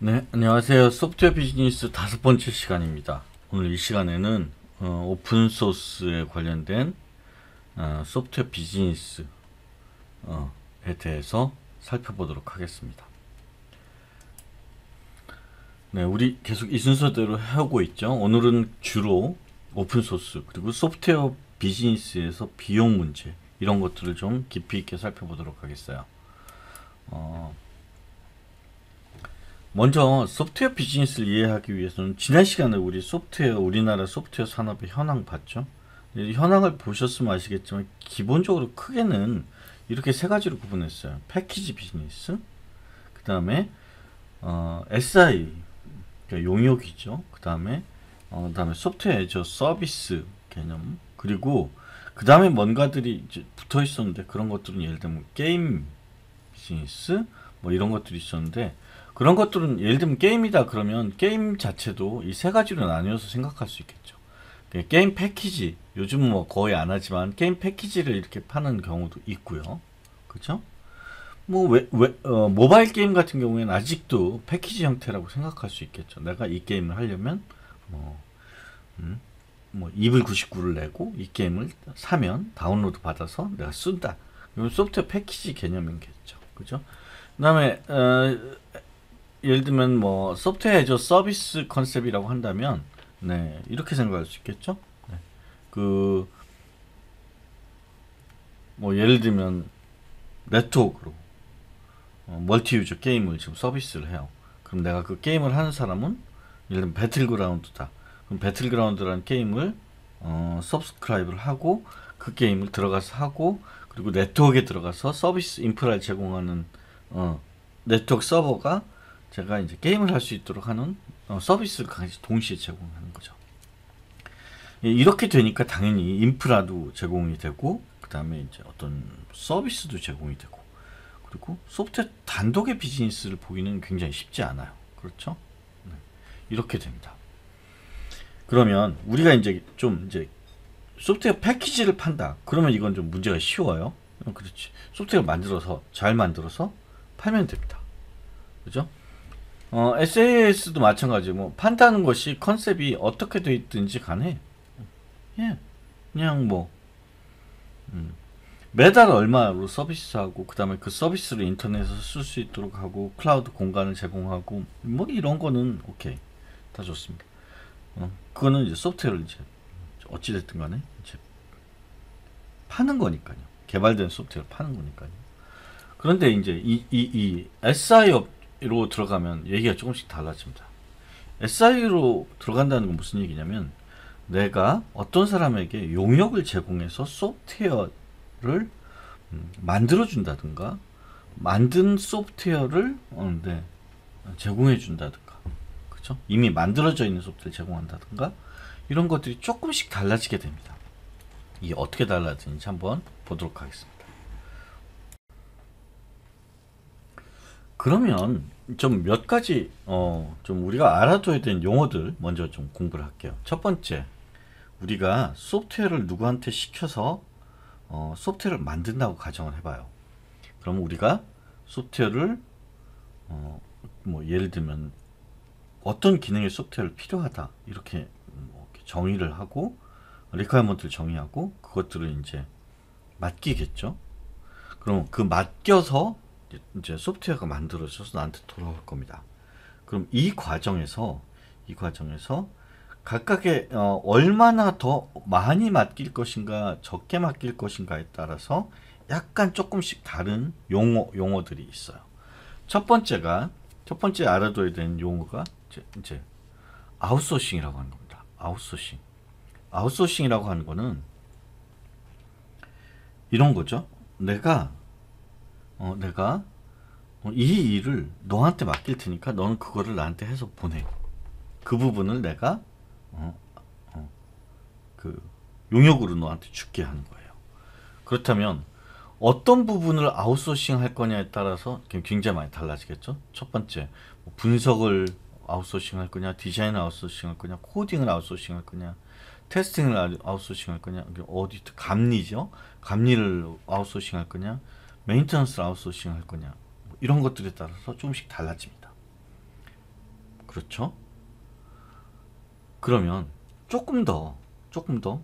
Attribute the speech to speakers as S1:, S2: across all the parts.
S1: 네, 안녕하세요. 소프트웨어 비즈니스 다섯 번째 시간입니다. 오늘 이 시간에는 어, 오픈소스에 관련된 어, 소프트웨어 비즈니스에 어, 대해서 살펴보도록 하겠습니다. 네, 우리 계속 이 순서대로 하고 있죠. 오늘은 주로 오픈소스 그리고 소프트웨어 비즈니스에서 비용 문제 이런 것들을 좀 깊이 있게 살펴보도록 하겠어요. 어, 먼저 소프트웨어 비즈니스를 이해하기 위해서는 지난 시간에 우리 소프트웨어 우리나라 소프트웨어 산업의 현황 봤죠. 현황을 보셨으면 아시겠지만 기본적으로 크게는 이렇게 세 가지로 구분했어요. 패키지 비즈니스, 그 다음에 어, SI 그러니까 용역이죠. 그 다음에 어, 다음에 소프트웨어 저 서비스 개념 그리고 그 다음에 뭔가들이 이제 붙어 있었는데 그런 것들은 예를 들면 게임 비즈니스 뭐 이런 것들이 있었는데 그런 것들은 예를 들면 게임이다 그러면 게임 자체도 이 세 가지로 나뉘어서 생각할 수 있겠죠. 그 게임 패키지 요즘 뭐 거의 안 하지만 게임 패키지를 이렇게 파는 경우도 있고요. 그렇죠? 뭐 왜, 왜, 어, 모바일 게임 같은 경우에는 아직도 패키지 형태라고 생각할 수 있겠죠. 내가 이 게임을 하려면 뭐, 음, 뭐 2불 99를 내고 이 게임을 사면 다운로드 받아서 내가 쓴다. 이건 소프트웨어 패키지 개념이겠죠. 그죠? 그 다음에 어, 예를 들면 뭐 소프트웨어 애저 서비스 컨셉이라고 한다면 네 이렇게 생각할 수 있겠죠. 네. 그뭐 예를 들면 네트워크로 어, 멀티 유저 게임을 지금 서비스를 해요. 그럼 내가 그 게임을 하는 사람은 예를 들면 배틀그라운드다. 그럼 배틀그라운드라는 게임을 어, 서브스크라이브를 하고 그 게임을 들어가서 하고 그리고 네트워크에 들어가서 서비스 인프라를 제공하는 어, 네트워크 서버가 제가 이제 게임을 할 수 있도록 하는 어, 서비스를 동시에 제공하는 거죠. 예, 이렇게 되니까 당연히 인프라도 제공이 되고 그 다음에 이제 어떤 서비스도 제공이 되고 그리고 소프트웨어 단독의 비즈니스를 보기는 굉장히 쉽지 않아요. 그렇죠? 네. 이렇게 됩니다. 그러면 우리가 이제 좀 이제 소프트웨어 패키지를 판다. 그러면 이건 좀 문제가 쉬워요. 어, 그렇지. 소프트웨어 만들어서 잘 만들어서 팔면 됩니다. 그죠? 어, SAS도 마찬가지. 뭐 판다는 것이 컨셉이 어떻게 돼 있든지 간에 예, 그냥 뭐 음, 매달 얼마로 서비스하고 그 다음에 그 서비스를 인터넷에서 쓸 수 있도록 하고 클라우드 공간을 제공하고 뭐 이런 거는 오케이 다 좋습니다. 어, 그거는 이제 소프트웨어를 이제 어찌 됐든 간에 이제 파는 거니까요. 개발된 소프트웨어 를 파는 거니까요. 그런데 이제 이 이 이 SI 업 SI로 들어가면 얘기가 조금씩 달라집니다. SI로 들어간다는 건 무슨 얘기냐면 내가 어떤 사람에게 용역을 제공해서 소프트웨어를 음, 만들어준다든가 만든 소프트웨어를 네, 제공해준다든가 그쵸? 이미 만들어져 있는 소프트를 제공한다든가 이런 것들이 조금씩 달라지게 됩니다. 이게 어떻게 달라지는지 한번 보도록 하겠습니다. 그러면 좀 몇 가지 어 좀 우리가 알아둬야 되는 용어들 먼저 좀 공부를 할게요. 첫 번째, 우리가 소프트웨어를 누구한테 시켜서 어, 소프트웨어를 만든다고 가정을 해봐요. 그럼 우리가 소프트웨어를 어, 뭐 예를 들면 어떤 기능의 소프트웨어를 필요하다 이렇게 뭐 정의를 하고 리퀘어먼트를 정의하고 그것들을 이제 맡기겠죠. 그럼 그 맡겨서 이제 소프트웨어가 만들어져서 나한테 돌아올 겁니다. 그럼 이 과정에서 이 과정에서 각각의 어, 얼마나 더 많이 맡길 것인가 적게 맡길 것인가에 따라서 약간 조금씩 다른 용어 용어들이 있어요. 첫 번째가 첫 번째 알아둬야 되는 용어가 이제, 이제 아웃소싱이라고 하는 겁니다. 아웃소싱. 아웃소싱이라고 하는 거는 이런 거죠. 내가 어, 내가 어, 이 일을 너한테 맡길 테니까 너는 그거를 나한테 해서 보내. 그 부분을 내가 어, 어, 그 용역으로 너한테 줄게 하는 거예요. 그렇다면 어떤 부분을 아웃소싱 할 거냐에 따라서 굉장히 많이 달라지겠죠. 첫 번째 뭐 분석을 아웃소싱 할 거냐, 디자인을 아웃소싱 할 거냐, 코딩을 아웃소싱 할 거냐, 테스팅을 아웃소싱 할 거냐, 어디 감리죠. 감리를 아웃소싱 할 거냐, 메인턴스 아웃소싱 할 거냐 뭐 이런 것들에 따라서 조금씩 달라집니다. 그렇죠? 그러면 조금 더 조금 더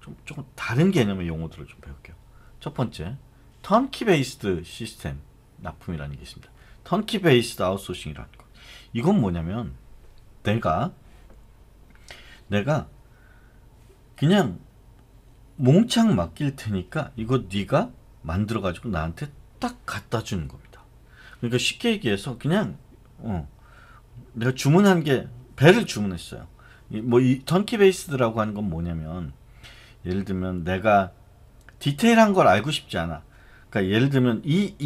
S1: 좀, 조금 다른 개념의 용어들을 좀 배울게요. 첫 번째, 턴키 베이스드 시스템 납품이라는 게 있습니다. 턴키 베이스드 아웃소싱이라는 것. 이건 뭐냐면 내가 내가 그냥 몽창 맡길 테니까 이거 네가 만들어 가지고 나한테 딱 갖다 주는 겁니다. 그러니까 쉽게 얘기해서 그냥 어, 내가 주문한 게 배를 주문했어요. 뭐이 뭐 턴키 베이스드라고 하는 건 뭐냐면 예를 들면 내가 디테일한 걸 알고 싶지 않아. 그러니까 예를 들면 이이이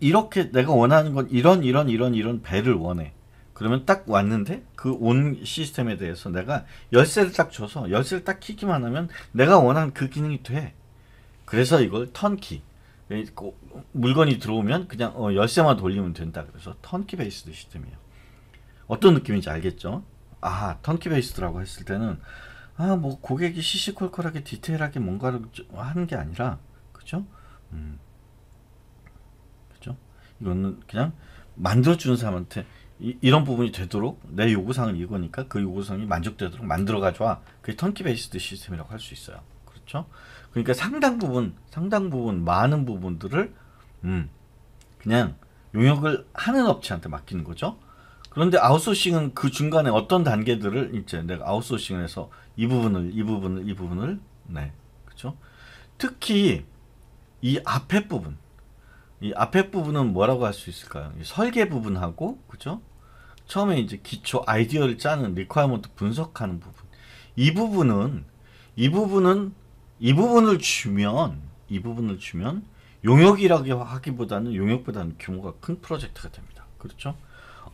S1: 이, 렇게 내가 원하는 건 이런 이런 이런 이런 배를 원해. 그러면 딱 왔는데 그 온 시스템에 대해서 내가 열쇠를 딱 줘서 열쇠를 딱 키기만 하면 내가 원하는 그 기능이 돼. 그래서 이걸 턴키 그 물건이 들어오면 그냥 어, 열쇠만 돌리면 된다. 그래서 턴키 베이스드 시스템이에요. 어떤 느낌인지 알겠죠? 아, 턴키 베이스드라고 했을 때는 아, 뭐 고객이 시시콜콜하게 디테일하게 뭔가를 하는 게 아니라 그죠? 음. 그죠? 이거는 그냥 만들어 주는 사람한테 이, 런 부분이 되도록 내 요구사항은 이거니까 그 요구사항이 만족되도록 만들어 가져와. 그게 턴키 베이스드 시스템이라고 할 수 있어요. 그렇죠? 그러니까 상당 부분, 상당 부분 많은 부분들을 음, 그냥 용역을 하는 업체한테 맡기는 거죠. 그런데 아웃소싱은 그 중간에 어떤 단계들을 이제 내가 아웃소싱을 해서 이 부분을, 이 부분을, 이 부분을 네, 그렇죠. 특히 이 앞에 부분, 이 앞에 부분은 뭐라고 할 수 있을까요? 설계 부분하고 그죠? 처음에 이제 기초 아이디어를 짜는 리퀘어먼트 분석하는 부분. 이 부분은 이 부분은 이 부분을 주면 이 부분을 주면 용역이라고 하기보다는 용역보다는 규모가 큰 프로젝트가 됩니다. 그렇죠?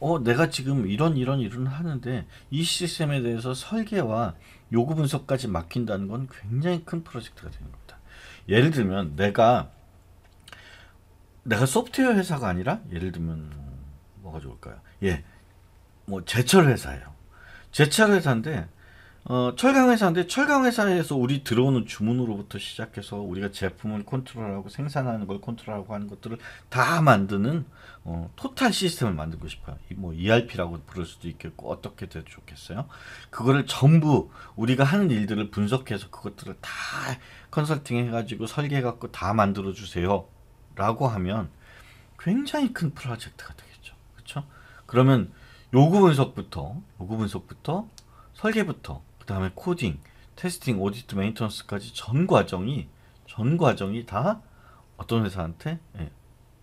S1: 어, 내가 지금 이런 이런 이런 하는데 이 시스템에 대해서 설계와 요구 분석까지 맡긴다는 건 굉장히 큰 프로젝트가 되는 겁니다. 예를 들면 내가 내가 소프트웨어 회사가 아니라 예를 들면 뭐가 좋을까요? 예, 뭐 제철 회사예요. 제철 회사인데 어, 철강 회사인데 철강 회사에서 우리 들어오는 주문으로부터 시작해서 우리가 제품을 컨트롤하고 생산하는 걸 컨트롤하고 하는 것들을 다 만드는 어, 토탈 시스템을 만들고 싶어요. 뭐 ERP라고 부를 수도 있겠고 어떻게 돼도 좋겠어요. 그거를 전부 우리가 하는 일들을 분석해서 그것들을 다 컨설팅 해가지고 설계 갖고 다 만들어 주세요라고 하면 굉장히 큰 프로젝트가 되겠죠. 그렇죠? 그러면 요구 분석부터 요구 분석부터 설계부터 그 다음에 코딩, 테스팅, 오디트, 메인턴스까지 전 과정이 전 과정이 다 어떤 회사한테 예,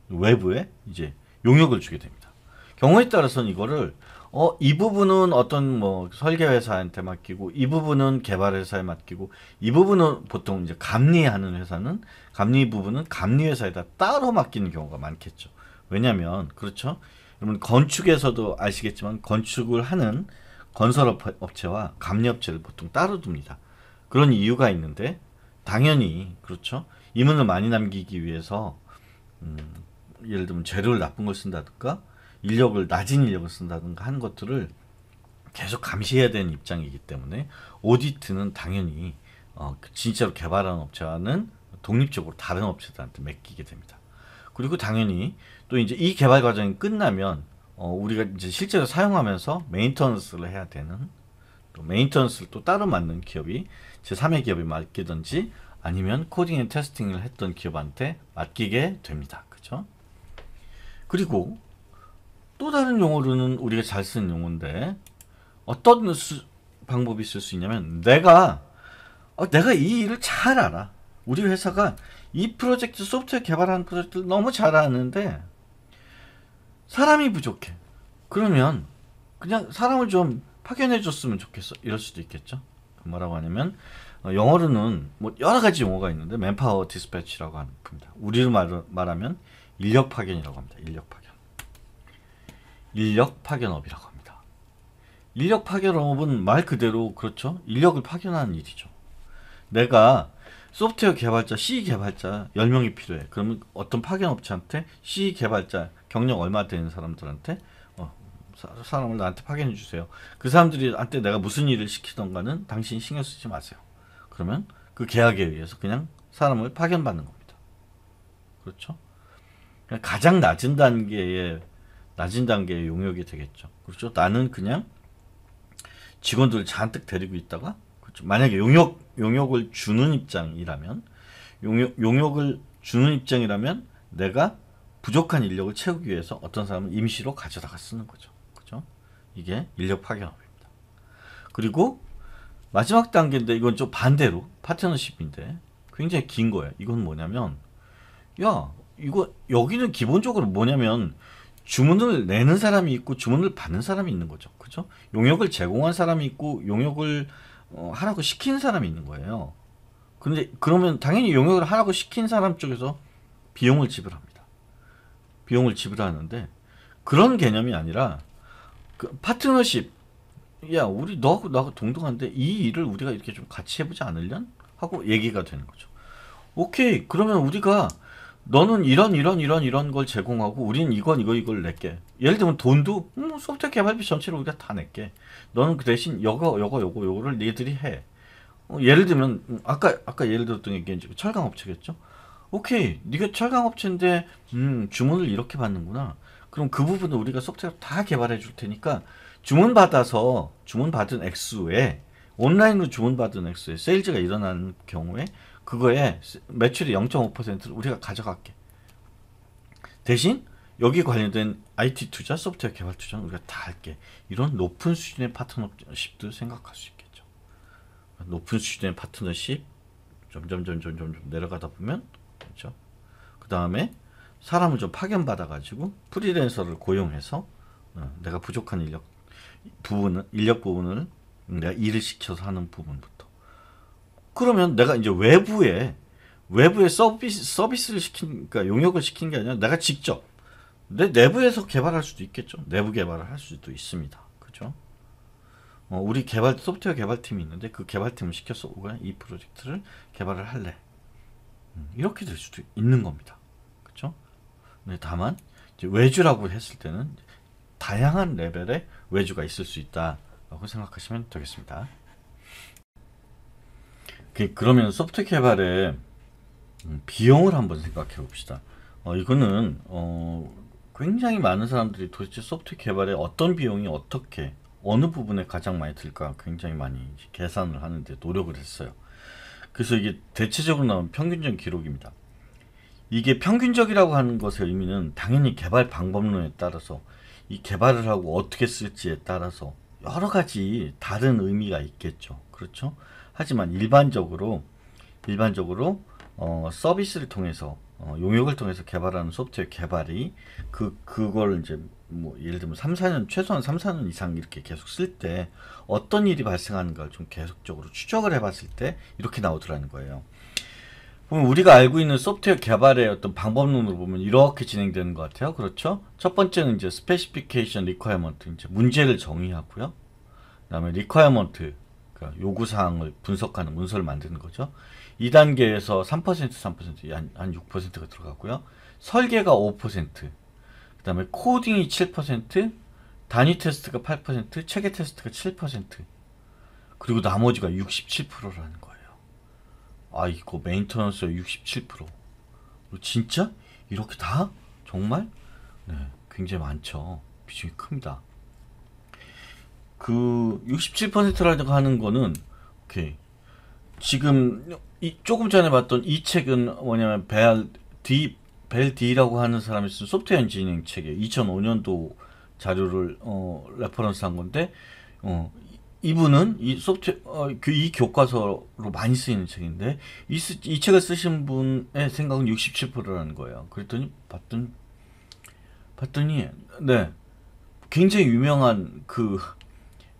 S1: 외부에 이제 용역을 주게 됩니다. 경우에 따라서는 이거를 어, 이 부분은 어떤 뭐 설계 회사한테 맡기고 이 부분은 개발 회사에 맡기고 이 부분은 보통 이제 감리하는 회사는 감리 부분은 감리 회사에다 따로 맡기는 경우가 많겠죠. 왜냐면 하 그렇죠. 여러분 건축에서도 아시겠지만 건축을 하는 건설업체와 감리업체를 보통 따로 둡니다. 그런 이유가 있는데 당연히 그렇죠. 이문을 많이 남기기 위해서 음, 예를 들면 재료를 나쁜 걸 쓴다든가 인력을 낮은 인력을 쓴다든가 하는 것들을 계속 감시해야 되는 입장이기 때문에 오디트는 당연히 어, 그 진짜로 개발한 업체와는 독립적으로 다른 업체들한테 맡기게 됩니다. 그리고 당연히 또 이제 이 개발 과정이 끝나면 어, 우리가 이제 실제로 사용하면서 메인턴스를 해야 되는 또 메인턴스를 또 따로 맡는 기업이 제3의 기업이 맡기든지 아니면 코딩 앤 테스팅을 했던 기업한테 맡기게 됩니다. 그죠? 그리고 또 다른 용어로는 우리가 잘 쓰는 용어인데 어떤 수, 방법이 있을 수 있냐면 내가 어, 내가 이 일을 잘 알아. 우리 회사가 이 프로젝트 소프트웨어 개발하는 프로젝트를 너무 잘 아는데 사람이 부족해. 그러면 그냥 사람을 좀 파견해 줬으면 좋겠어. 이럴 수도 있겠죠. 그 뭐라고 하냐면 어, 영어로는 뭐 여러 가지 용어가 있는데 맨파워 디스패치라고 합니다. 우리로 말, 말하면 인력 파견이라고 합니다. 인력 파견. 인력 파견업이라고 합니다. 인력 파견업은 말 그대로 그렇죠. 인력을 파견하는 일이죠. 내가 소프트웨어 개발자, C 개발자 10명이 필요해. 그러면 어떤 파견업체한테 C 개발자 경력 얼마 되는 사람들한테 어, 사람을 나한테 파견해 주세요. 그 사람들이한테 내가 무슨 일을 시키던가는 당신 신경 쓰지 마세요. 그러면 그 계약에 의해서 그냥 사람을 파견받는 겁니다. 그렇죠? 그러니까 가장 낮은 단계의 낮은 단계의 용역이 되겠죠. 그렇죠? 나는 그냥 직원들을 잔뜩 데리고 있다가 그렇죠? 만약에 용역 용역을 주는 입장이라면 용역 용역을 주는 입장이라면 내가 부족한 인력을 채우기 위해서 어떤 사람은 임시로 가져다가 쓰는 거죠. 그죠? 이게 인력 파견업입니다. 그리고 마지막 단계인데 이건 좀 반대로 파트너십인데 굉장히 긴 거예요. 이건 뭐냐면 야 이거 여기는 기본적으로 뭐냐면 주문을 내는 사람이 있고 주문을 받는 사람이 있는 거죠. 그죠? 용역을 제공한 사람이 있고 용역을 어, 하라고 시킨 사람이 있는 거예요. 근데 그러면 당연히 용역을 하라고 시킨 사람 쪽에서 비용을 지불합니다. 비용을 지불하는데 그런 개념이 아니라 그 파트너십 야 우리 너하고 나하고 동등한데 이 일을 우리가 이렇게 좀 같이 해보지 않을련 하고 얘기가 되는 거죠 오케이 그러면 우리가 너는 이런 이런 이런 이런 걸 제공하고 우리는 이건 이거 이걸 낼게 예를 들면 돈도 음, 소프트 개발비 전체를 우리가 다 낼게 너는 그 대신 여거 여거 요거 요거를 니들이 해 어, 예를 들면 음, 아까 아까 예를 들었던 게 이제 철강 업체겠죠 오케이 네가 철강 업체인데 음, 주문을 이렇게 받는구나. 그럼 그 부분을 우리가 소프트웨어 다 개발해 줄 테니까 주문 받아서 주문 받은 액수에 온라인으로 주문 받은 액수에 세일즈가 일어난 경우에 그거에 매출이 0.5%를 우리가 가져갈게. 대신 여기 관련된 IT 투자, 소프트웨어 개발 투자는 우리가 다 할게. 이런 높은 수준의 파트너십도 생각할 수 있겠죠. 높은 수준의 파트너십 점점 점점 점점 내려가다 보면 그렇죠? 그 다음에 사람을 좀 파견받아가지고 프리랜서를 고용해서 어, 내가 부족한 인력 부분을 인력 부분을 내가 일을 시켜서 하는 부분부터 그러면 내가 이제 외부에 외부에 서비스 서비스를 시킨 그러니까 용역을 시킨 게 아니라 내가 직접 내 내부에서 개발할 수도 있겠죠 내부 개발을 할 수도 있습니다 그죠 어, 우리 개발 소프트웨어 개발팀이 있는데 그 개발팀을 시켜서 오가 이 프로젝트를 개발을 할래 이렇게 될 수도 있는 겁니다. 그렇죠? 근데 네, 다만 외주라고 했을 때는 다양한 레벨의 외주가 있을 수있다고 생각하시면 되겠습니다. 그, 그러면 소프트 개발의 음, 비용을 한번 생각해 봅시다. 어, 이거는 어, 굉장히 많은 사람들이 도대체 소프트 개발에 어떤 비용이 어떻게 어느 부분에 가장 많이 들까 굉장히 많이 계산을 하는데 노력을 했어요. 그래서 이게 대체적으로 나온 평균적 기록입니다. 이게 평균적이라고 하는 것의 의미는 당연히 개발 방법론에 따라서 이 개발을 하고 어떻게 쓸지에 따라서 여러 가지 다른 의미가 있겠죠. 그렇죠? 하지만 일반적으로 일반적으로 어, 서비스를 통해서 어, 용역을 통해서 개발하는 소프트웨어 개발이 그 그걸 이제 뭐 예를 들면 3, 4년 최소한 3, 4년 이상 이렇게 계속 쓸 때 어떤 일이 발생하는가 좀 계속적으로 추적을 해봤을 때 이렇게 나오더라는 거예요. 보면 우리가 알고 있는 소프트웨어 개발의 어떤 방법론으로 보면 이렇게 진행되는 것 같아요. 그렇죠? 첫 번째는 이제 스페시피케이션 리퀘어먼트 이제 문제를 정의하고요. 그다음에 리퀘어먼트 그러니까 요구 사항을 분석하는 문서를 만드는 거죠. 2단계에서 3% 3% 한, 6%가 들어갔고요. 설계가 5%, 그 다음에 코딩이 7%, 단위 테스트가 8%, 체계 테스트가 7%, 그리고 나머지가 67%라는 거예요. 아 이거 메인터넌스 67% 어, 진짜? 이렇게 다? 정말? 네, 굉장히 많죠. 비중이 큽니다. 그 67%라고 하는 거는 오케이 지금 이 조금 전에 봤던 이 책은 뭐냐면 벨디벨 D라고 하는 사람이 쓴 소프트웨어 엔지니어링 책이에요. 2005년도 자료를 어, 레퍼런스 한 건데 어, 이분은 이 소프트 어, 그 이 교과서로 많이 쓰이는 책인데 이, 쓰, 이 책을 쓰신 분의 생각은 67%라는 거예요. 그랬더니 봤더니 봤더니 네 굉장히 유명한 그그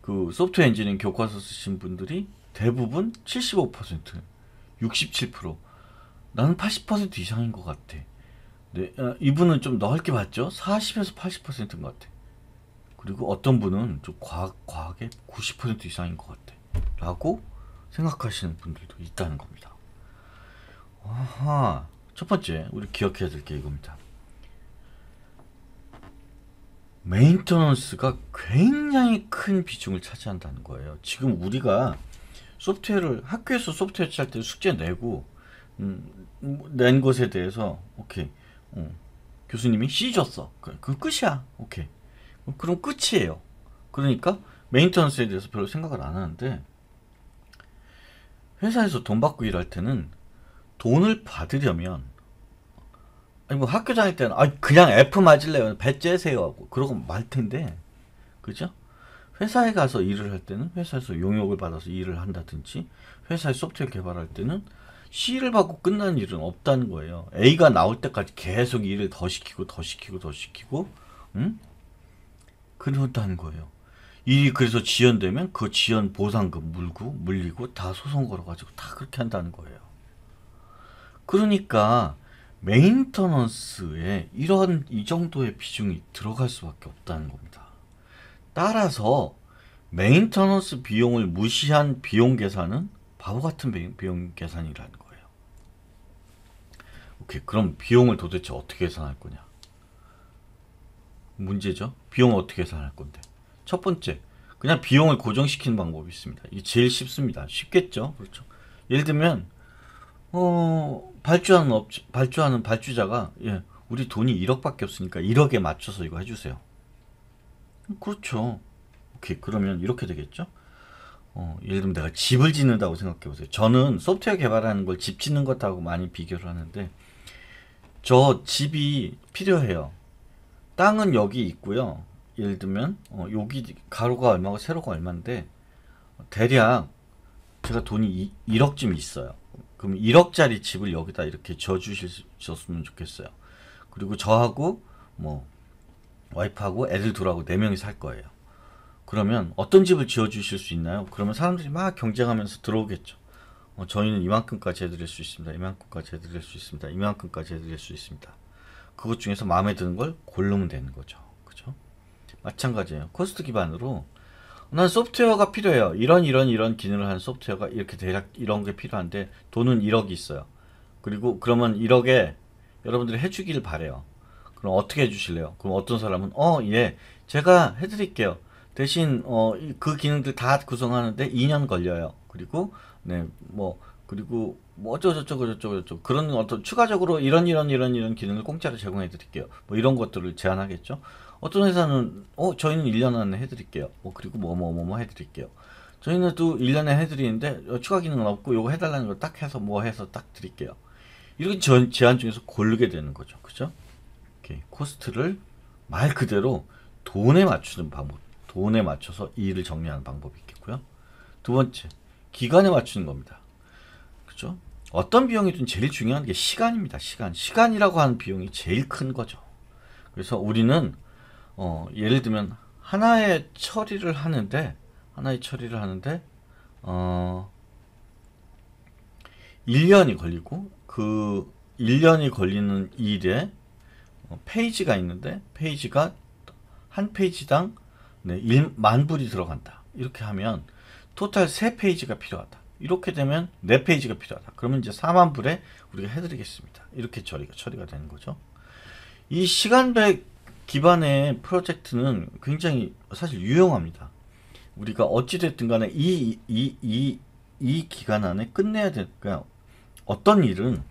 S1: 그 소프트웨어 엔지니어링 교과서 쓰신 분들이 대부분 75% 67% 나는 80% 이상인 것 같아. 네, 아, 이분은 좀 넓게 봤죠? 40에서 80%인 것 같아. 그리고 어떤 분은 좀 과학, 과하게 90% 이상인 것 같아. 라고 생각하시는 분들도 있다는 겁니다. 아하. 첫 번째, 우리 기억해야 될 게 이겁니다. 메인터넌스가 굉장히 큰 비중을 차지한다는 거예요. 지금 우리가 소프트웨어를 학교에서 소프트웨어 짤 때 숙제 내고 음, 낸 것에 대해서 오케이 어, 교수님이 C 줬어 그그 끝이야 오케이 그럼 끝이에요 그러니까 메인턴스에 대해서 별로 생각을 안 하는데 회사에서 돈 받고 일할 때는 돈을 받으려면 아니 뭐 학교 다닐 때는 아 그냥 F 맞을래요 배째세요 하고 그러고 말 텐데 그죠? 회사에 가서 일을 할 때는 회사에서 용역을 받아서 일을 한다든지 회사에 소프트웨어 개발할 때는 C를 받고 끝나는 일은 없다는 거예요. A가 나올 때까지 계속 일을 더 시키고 더 시키고 더 시키고 응? 그런다는 거예요. 일이 그래서 지연되면 그 지연 보상금 물고 물리고 다 소송 걸어가지고 다 그렇게 한다는 거예요. 그러니까 메인터넌스에 이런 이 정도의 비중이 들어갈 수밖에 없다는 겁니다. 따라서 메인터넌스 비용을 무시한 비용 계산은 바보 같은 비용 계산이라는 거예요. 오케이. 그럼 비용을 도대체 어떻게 계산할 거냐? 문제죠. 비용을 어떻게 계산할 건데? 첫 번째, 그냥 비용을 고정시키는 방법이 있습니다. 이게 제일 쉽습니다. 쉽겠죠? 그렇죠. 예를 들면 어, 발주하는 업 발주하는 발주자가 예, 우리 돈이 1억밖에 없으니까 1억에 맞춰서 이거 해주세요. 그렇죠. 오케이 그러면 이렇게 되겠죠. 어, 예를 들면 내가 집을 짓는다고 생각해 보세요. 저는 소프트웨어 개발하는 걸 집 짓는 것하고 많이 비교를 하는데 저 집이 필요해요. 땅은 여기 있고요. 예를 들면 어, 여기 가로가 얼마고 세로가 얼마인데 대략 제가 돈이 2, 1억쯤 있어요. 그럼 1억짜리 집을 여기다 이렇게 져주셨으면 좋겠어요. 그리고 저하고 뭐 와이프하고 애들 둘하고 네 명이 살 거예요. 그러면 어떤 집을 지어주실 수 있나요? 그러면 사람들이 막 경쟁하면서 들어오겠죠. 어, 저희는 이만큼까지 해드릴 수 있습니다. 이만큼까지 해드릴 수 있습니다. 이만큼까지 해드릴 수 있습니다. 그것 중에서 마음에 드는 걸 고르면 되는 거죠. 그죠? 마찬가지예요. 코스트 기반으로 난 소프트웨어가 필요해요. 이런 이런 이런 기능을 하는 소프트웨어가 이렇게 대략 이런 게 필요한데 돈은 1억이 있어요. 그리고 그러면 1억에 여러분들이 해주길 바래요. 그럼 어떻게 해주실래요? 그럼 어떤 사람은 어 예 제가 해드릴게요. 대신 어 그 기능들 다 구성하는데 2년 걸려요. 그리고 네 뭐 그리고 뭐 어쩌고저쩌고 저쩌고저쩌고 그런 어떤 추가적으로 이런 이런 이런 이런 기능을 공짜로 제공해 드릴게요. 뭐 이런 것들을 제안하겠죠. 어떤 회사는 어 저희는 1년 안에 해드릴게요. 뭐 그리고 뭐뭐뭐뭐 뭐, 뭐, 뭐 해드릴게요. 저희는 또 1년에 해드리는데 어, 추가 기능은 없고 요거 해달라는 걸 딱 해서 뭐 해서 딱 드릴게요. 이렇게 제안 중에서 고르게 되는 거죠. 그죠? 이렇게 코스트를 말 그대로 돈에 맞추는 방법, 돈에 맞춰서 일을 정리하는 방법이 있겠고요. 두 번째, 기간에 맞추는 겁니다. 그죠 어떤 비용이든 제일 중요한 게 시간입니다. 시간. 시간이라고 하는 비용이 제일 큰 거죠. 그래서 우리는 어, 예를 들면 하나의 처리를 하는데 하나의 처리를 하는데 어 1년이 걸리고 그 1년이 걸리는 일에 어, 페이지가 있는데 페이지가 한 페이지당 네, 1만 불이 들어간다. 이렇게 하면 토탈 3페이지가 필요하다. 이렇게 되면 4페이지가 필요하다. 그러면 이제 4만 불에 우리가 해드리겠습니다. 이렇게 처리가, 처리가 되는 거죠. 이 시간백 기반의 프로젝트는 굉장히 사실 유용합니다. 우리가 어찌됐든 간에 이, 이, 이, 이 기간 안에 끝내야 될까요 그러니까 어떤 일은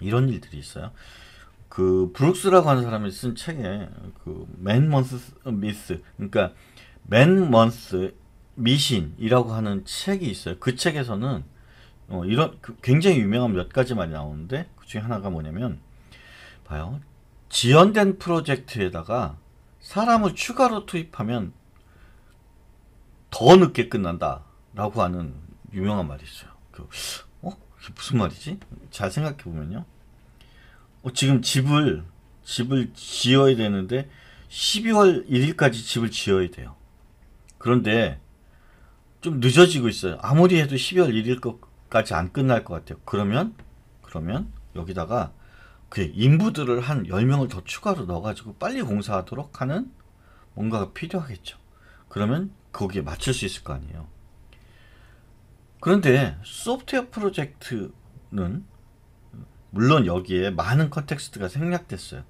S1: 이런 일들이 있어요. 그 브룩스라고 하는 사람이 쓴 책에 그맨 먼스 어, 미스 그러니까 맨 먼스 미신이라고 하는 책이 있어요. 그 책에서는 어, 이런 그 굉장히 유명한 몇 가지 말이 나오는데 그 중에 하나가 뭐냐면 봐요. 지연된 프로젝트에다가 사람을 추가로 투입하면 더 늦게 끝난다라고 하는 유명한 말이 있어요. 그, 어? 무슨 말이지? 잘 생각해 보면요. 어, 지금 집을 집을 지어야 되는데 12월 1일까지 집을 지어야 돼요. 그런데 좀 늦어지고 있어요. 아무리 해도 12월 1일까지 안 끝날 것 같아요. 그러면 그러면 여기다가 그 인부들을 한 10명을 더 추가로 넣어가지고 빨리 공사하도록 하는 뭔가가 필요하겠죠. 그러면 거기에 맞출 수 있을 거 아니에요. 그런데 소프트웨어 프로젝트는 물론 여기에 많은 컨텍스트가 생략됐어요.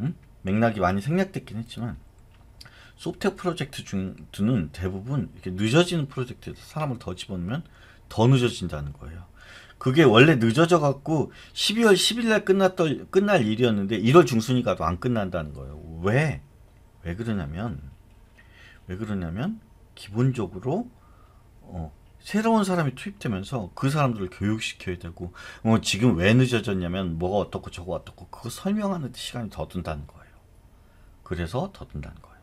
S1: 음? 맥락이 많이 생략됐긴 했지만 소프트웨어 프로젝트 중는 대부분 이렇게 늦어지는 프로젝트에서 사람을 더 집어넣으면 더 늦어진다는 거예요. 그게 원래 늦어져 갖고 12월 10일 날 끝났던 끝날 일이었는데 1월 중순이 가도 안 끝난다는 거예요. 왜? 왜 그러냐면 왜 그러냐면 기본적으로 어, 새로운 사람이 투입되면서 그 사람들을 교육시켜야 되고 어, 지금 왜 늦어졌냐면 뭐가 어떻고 저거 어떻고 그거 설명하는 데 시간이 더 든다는 거예요. 그래서 더 든다는 거예요.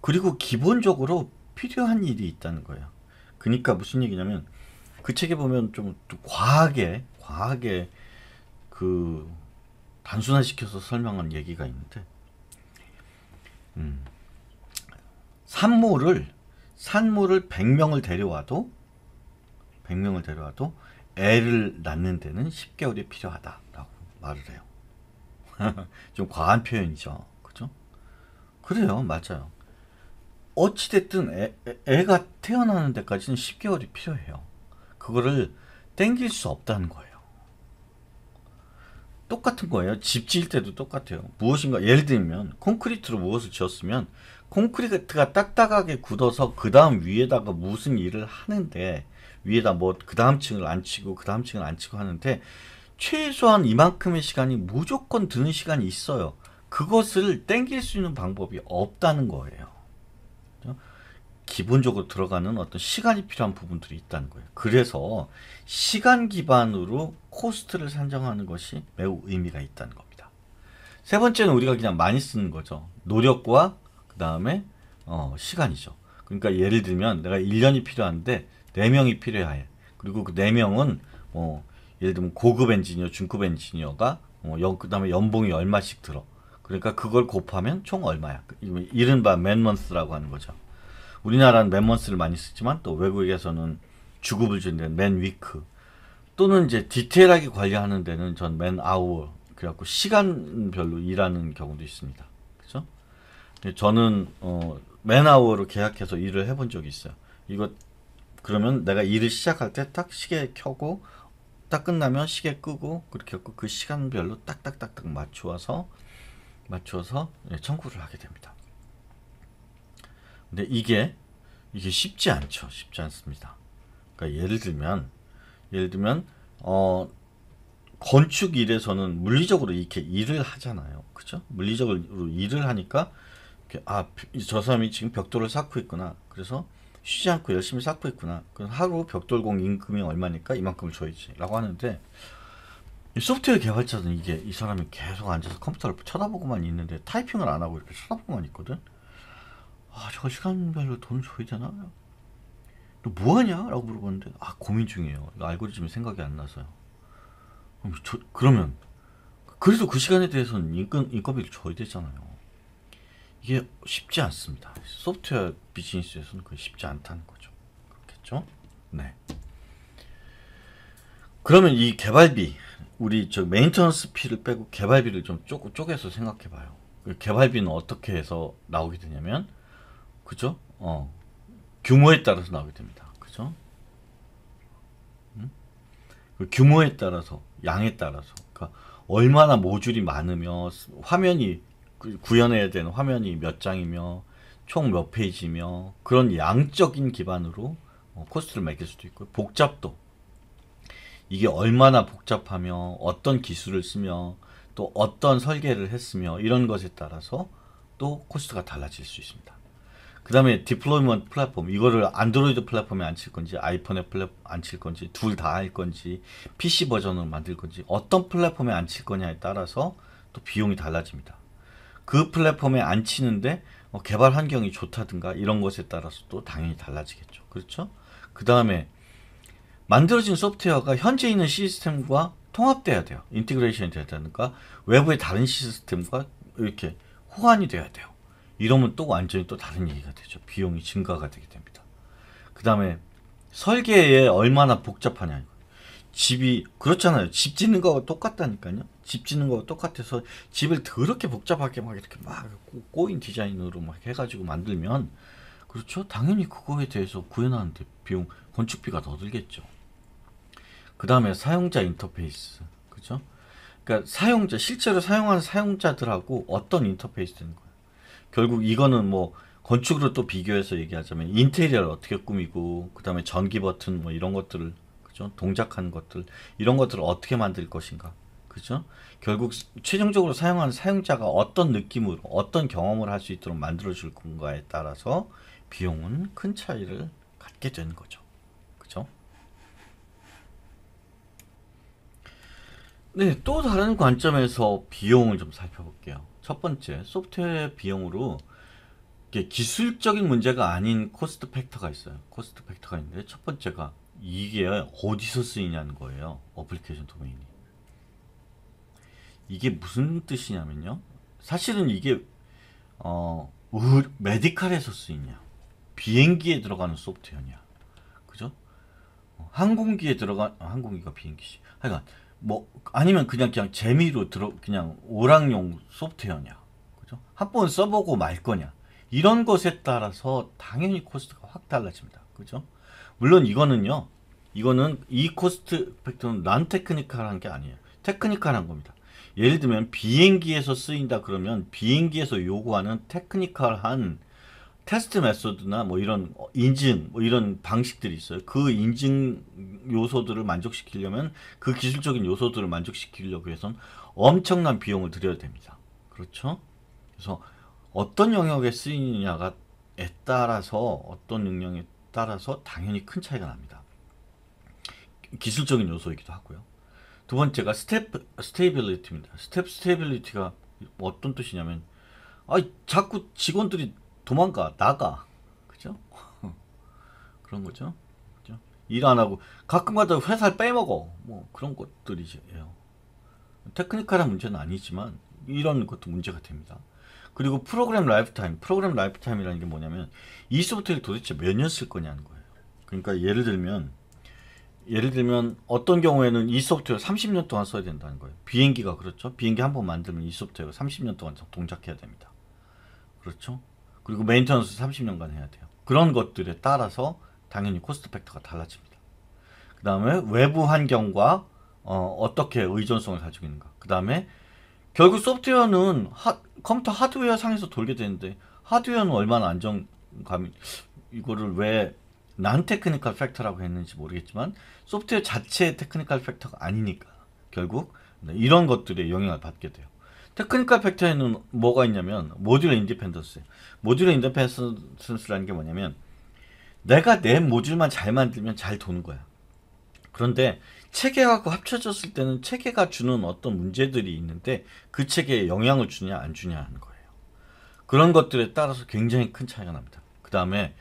S1: 그리고 기본적으로 필요한 일이 있다는 거예요. 그러니까 무슨 얘기냐면 그 책에 보면 좀 과하게 과하게 그 단순화시켜서 설명한 얘기가 있는데 음, 산모를 산모를 100명을 데려와도 100명을 데려와도 애를 낳는 데는 10개월이 필요하다라고 말을 해요. 좀 과한 표현이죠. 그죠? 그래요. 맞아요. 어찌됐든 애, 가 태어나는 데까지는 10개월이 필요해요. 그거를 땡길 수 없다는 거예요. 똑같은 거예요. 집 지을 때도 똑같아요. 무엇인가 예를 들면 콘크리트로 무엇을 지었으면 콘크리트가 딱딱하게 굳어서 그 다음 위에다가 무슨 일을 하는데 위에다 뭐 그 다음 층을 안 치고 그 다음 층을 안 치고 하는데 최소한 이만큼의 시간이 무조건 드는 시간이 있어요. 그것을 땡길 수 있는 방법이 없다는 거예요. 기본적으로 들어가는 어떤 시간이 필요한 부분들이 있다는 거예요. 그래서 시간 기반으로 코스트를 산정하는 것이 매우 의미가 있다는 겁니다. 세 번째는 우리가 그냥 많이 쓰는 거죠. 노력과 그 다음에 어, 시간이죠. 그러니까 예를 들면 내가 1년이 필요한데 4명이 필요해. 그리고 그 4명은 뭐 예를 들면 고급 엔지니어, 중급 엔지니어가 어, 뭐 연, 그다음에 연봉이 얼마씩 들어. 그러니까 그걸 곱하면 총 얼마야. 이른바 맨먼스라고 하는 거죠. 우리나라는 맨먼스를 많이 쓰지만 또 외국에서는 주급을 주는 맨 위크 또는 이제 디테일하게 관리하는 데는 전 맨 아워 그래갖고 시간별로 일하는 경우도 있습니다. 저는 어, 맨아워로 계약해서 일을 해본 적이 있어요. 이거 그러면 내가 일을 시작할 때 딱 시계 켜고 딱 끝나면 시계 끄고 그렇게 했고 그 시간별로 딱딱딱딱 맞추서 맞춰서 예, 청구를 하게 됩니다. 근데 이게 이게 쉽지 않죠. 쉽지 않습니다. 그러니까 예를 들면 예를 들면 어 건축 일에서는 물리적으로 이렇게 일을 하잖아요. 그죠? 물리적으로 일을 하니까 아, 저 사람이 지금 벽돌을 쌓고 있구나. 그래서 쉬지 않고 열심히 쌓고 있구나. 그럼 하루 벽돌공 임금이 얼마니까 이만큼을 줘야지. 라고 하는데, 소프트웨어 개발자는 이게 이 사람이 계속 앉아서 컴퓨터를 쳐다보고만 있는데 타이핑을 안 하고 이렇게 쳐다보고만 있거든? 아, 저거 시간별로 돈을 줘야 되나? 너 뭐하냐? 라고 물어보는데, 아, 고민 중이에요. 알고리즘이 생각이 안 나서요. 그럼 저, 그러면, 그래도그 시간에 대해서는 인건, 인건비를 줘야 되잖아요. 이게 쉽지 않습니다. 소프트웨어 비즈니스에서는 그 쉽지 않다는 거죠. 그렇겠죠? 네. 그러면 이 개발비 우리 저 메인터넌스 피를 빼고 개발비를 좀 쪼, 쪼개서 생각해 봐요. 그 개발비는 어떻게 해서 나오게 되냐면 그죠? 어. 규모에 따라서 나오게 됩니다. 그죠? 음? 그 규모에 따라서 양에 따라서 그러니까 얼마나 모듈이 많으며 화면이 그 구현해야 되는 화면이 몇 장이며 총 몇 페이지며 그런 양적인 기반으로 어, 코스트를 매길 수도 있고 복잡도 이게 얼마나 복잡하며 어떤 기술을 쓰며 또 어떤 설계를 했으며 이런 것에 따라서 또 코스트가 달라질 수 있습니다. 그 다음에 디플로이먼트 플랫폼 이거를 안드로이드 플랫폼에 안칠 건지 아이폰에 플랫 폼 안칠 건지 둘 다 할 건지 PC 버전으로 만들 건지 어떤 플랫폼에 안칠 거냐에 따라서 또 비용이 달라집니다. 그 플랫폼에 안 치는데 어, 개발 환경이 좋다든가 이런 것에 따라서 또 당연히 달라지겠죠. 그렇죠? 그 다음에 만들어진 소프트웨어가 현재 있는 시스템과 통합돼야 돼요. 인티그레이션이 돼야 되니까 외부의 다른 시스템과 이렇게 호환이 돼야 돼요. 이러면 또 완전히 또 다른 얘기가 되죠. 비용이 증가가 되게 됩니다. 그 다음에 설계에 얼마나 복잡하냐. 집이 그렇잖아요. 집 짓는 거하고 똑같다니까요. 집 짓는 거하고 똑같아서 집을 더럽게 복잡하게 막 이렇게 막 꼬인 디자인으로 막 해가지고 만들면 그렇죠. 당연히 그거에 대해서 구현하는데 비용 건축비가 더 들겠죠. 그 다음에 사용자 인터페이스 그죠? 그러니까 사용자 실제로 사용하는 사용자들하고 어떤 인터페이스인 거예요. 결국 이거는 뭐 건축으로 또 비교해서 얘기하자면 인테리어를 어떻게 꾸미고 그 다음에 전기 버튼 뭐 이런 것들을 그죠? 동작하는 것들 이런 것들을 어떻게 만들 것인가? 그죠? 결국 최종적으로 사용하는 사용자가 어떤 느낌으로 어떤 경험을 할 수 있도록 만들어 줄 건가에 따라서 비용은 큰 차이를 갖게 되는 거죠. 그죠? 네, 또 다른 관점에서 비용을 좀 살펴볼게요. 첫 번째, 소프트웨어 비용으로 기술적인 문제가 아닌 코스트 팩터가 있어요. 코스트 팩터가 있는데 첫 번째가 이게 어디서 쓰이냐는 거예요. 어플리케이션 도메인이. 이게 무슨 뜻이냐면요. 사실은 이게 어, 의, 메디칼에서 쓰이냐. 비행기에 들어가는 소프트웨어냐. 그죠? 항공기에 들어가 아, 항공기가 비행기지. 하여간 뭐 아니면 그냥 그냥 재미로 들어 그냥 오락용 소프트웨어냐. 그죠? 한 번 써보고 말 거냐. 이런 것에 따라서 당연히 코스트가 확 달라집니다. 그죠? 물론 이거는요. 이거는 이 코스트 팩트는난 테크니컬한 게 아니에요. 테크니컬한 겁니다. 예를 들면 비행기에서 쓰인다 그러면 비행기에서 요구하는 테크니컬한 테스트 메소드나 뭐 이런 인증 뭐 이런 방식들이 있어요. 그 인증 요소들을 만족시키려면 그 기술적인 요소들을 만족시키려고 해선 엄청난 비용을 들여야 됩니다. 그렇죠? 그래서 어떤 영역에 쓰이느냐에 가 따라서 어떤 영역에 따라서 당연히 큰 차이가 납니다. 기술적인 요소이기도 하고요. 두 번째가 스텝 스테빌리티입니다 스텝 스테빌리티가 어떤 뜻이냐면 아 자꾸 직원들이 도망가 나가 그죠? 그런 거죠. 그죠? 일 안 하고 가끔가다 회사를 빼먹어 뭐 그런 것들이에요. 테크니컬한 문제는 아니지만 이런 것도 문제가 됩니다. 그리고 프로그램 라이프타임, 프로그램 라이프타임이라는 게 뭐냐면 이 소프트웨어를 도대체 몇 년 쓸 거냐는 거예요. 그러니까 예를 들면 예를 들면 어떤 경우에는 이 소프트웨어 30년 동안 써야 된다는 거예요. 비행기가 그렇죠. 비행기 한 번 만들면 이 소프트웨어가 30년 동안 동작해야 됩니다. 그렇죠? 그리고 메인터넌스 30년간 해야 돼요. 그런 것들에 따라서 당연히 코스트 팩터가 달라집니다. 그 다음에 외부 환경과 어, 떻게 의존성을 가지고 있는가. 그 다음에 결국 소프트웨어는 하, 컴퓨터 하드웨어 상에서 돌게 되는데 하드웨어는 얼마나 안정감이 이거를 왜 난 테크니컬 팩터라고 했는지 모르겠지만 소프트웨어 자체의 테크니컬 팩터가 아니니까 결국 네, 이런 것들에 영향을 받게 돼요. 테크니컬 팩터에는 뭐가 있냐면 모듈 인디펜던스 모듈 인디펜던스라는 게 뭐냐면 내가 내 모듈만 잘 만들면 잘 도는 거야. 그런데 체계하고 합쳐졌을 때는 체계가 주는 어떤 문제들이 있는데 그 체계에 영향을 주냐 안 주냐 하는 거예요. 그런 것들에 따라서 굉장히 큰 차이가 납니다. 그 다음에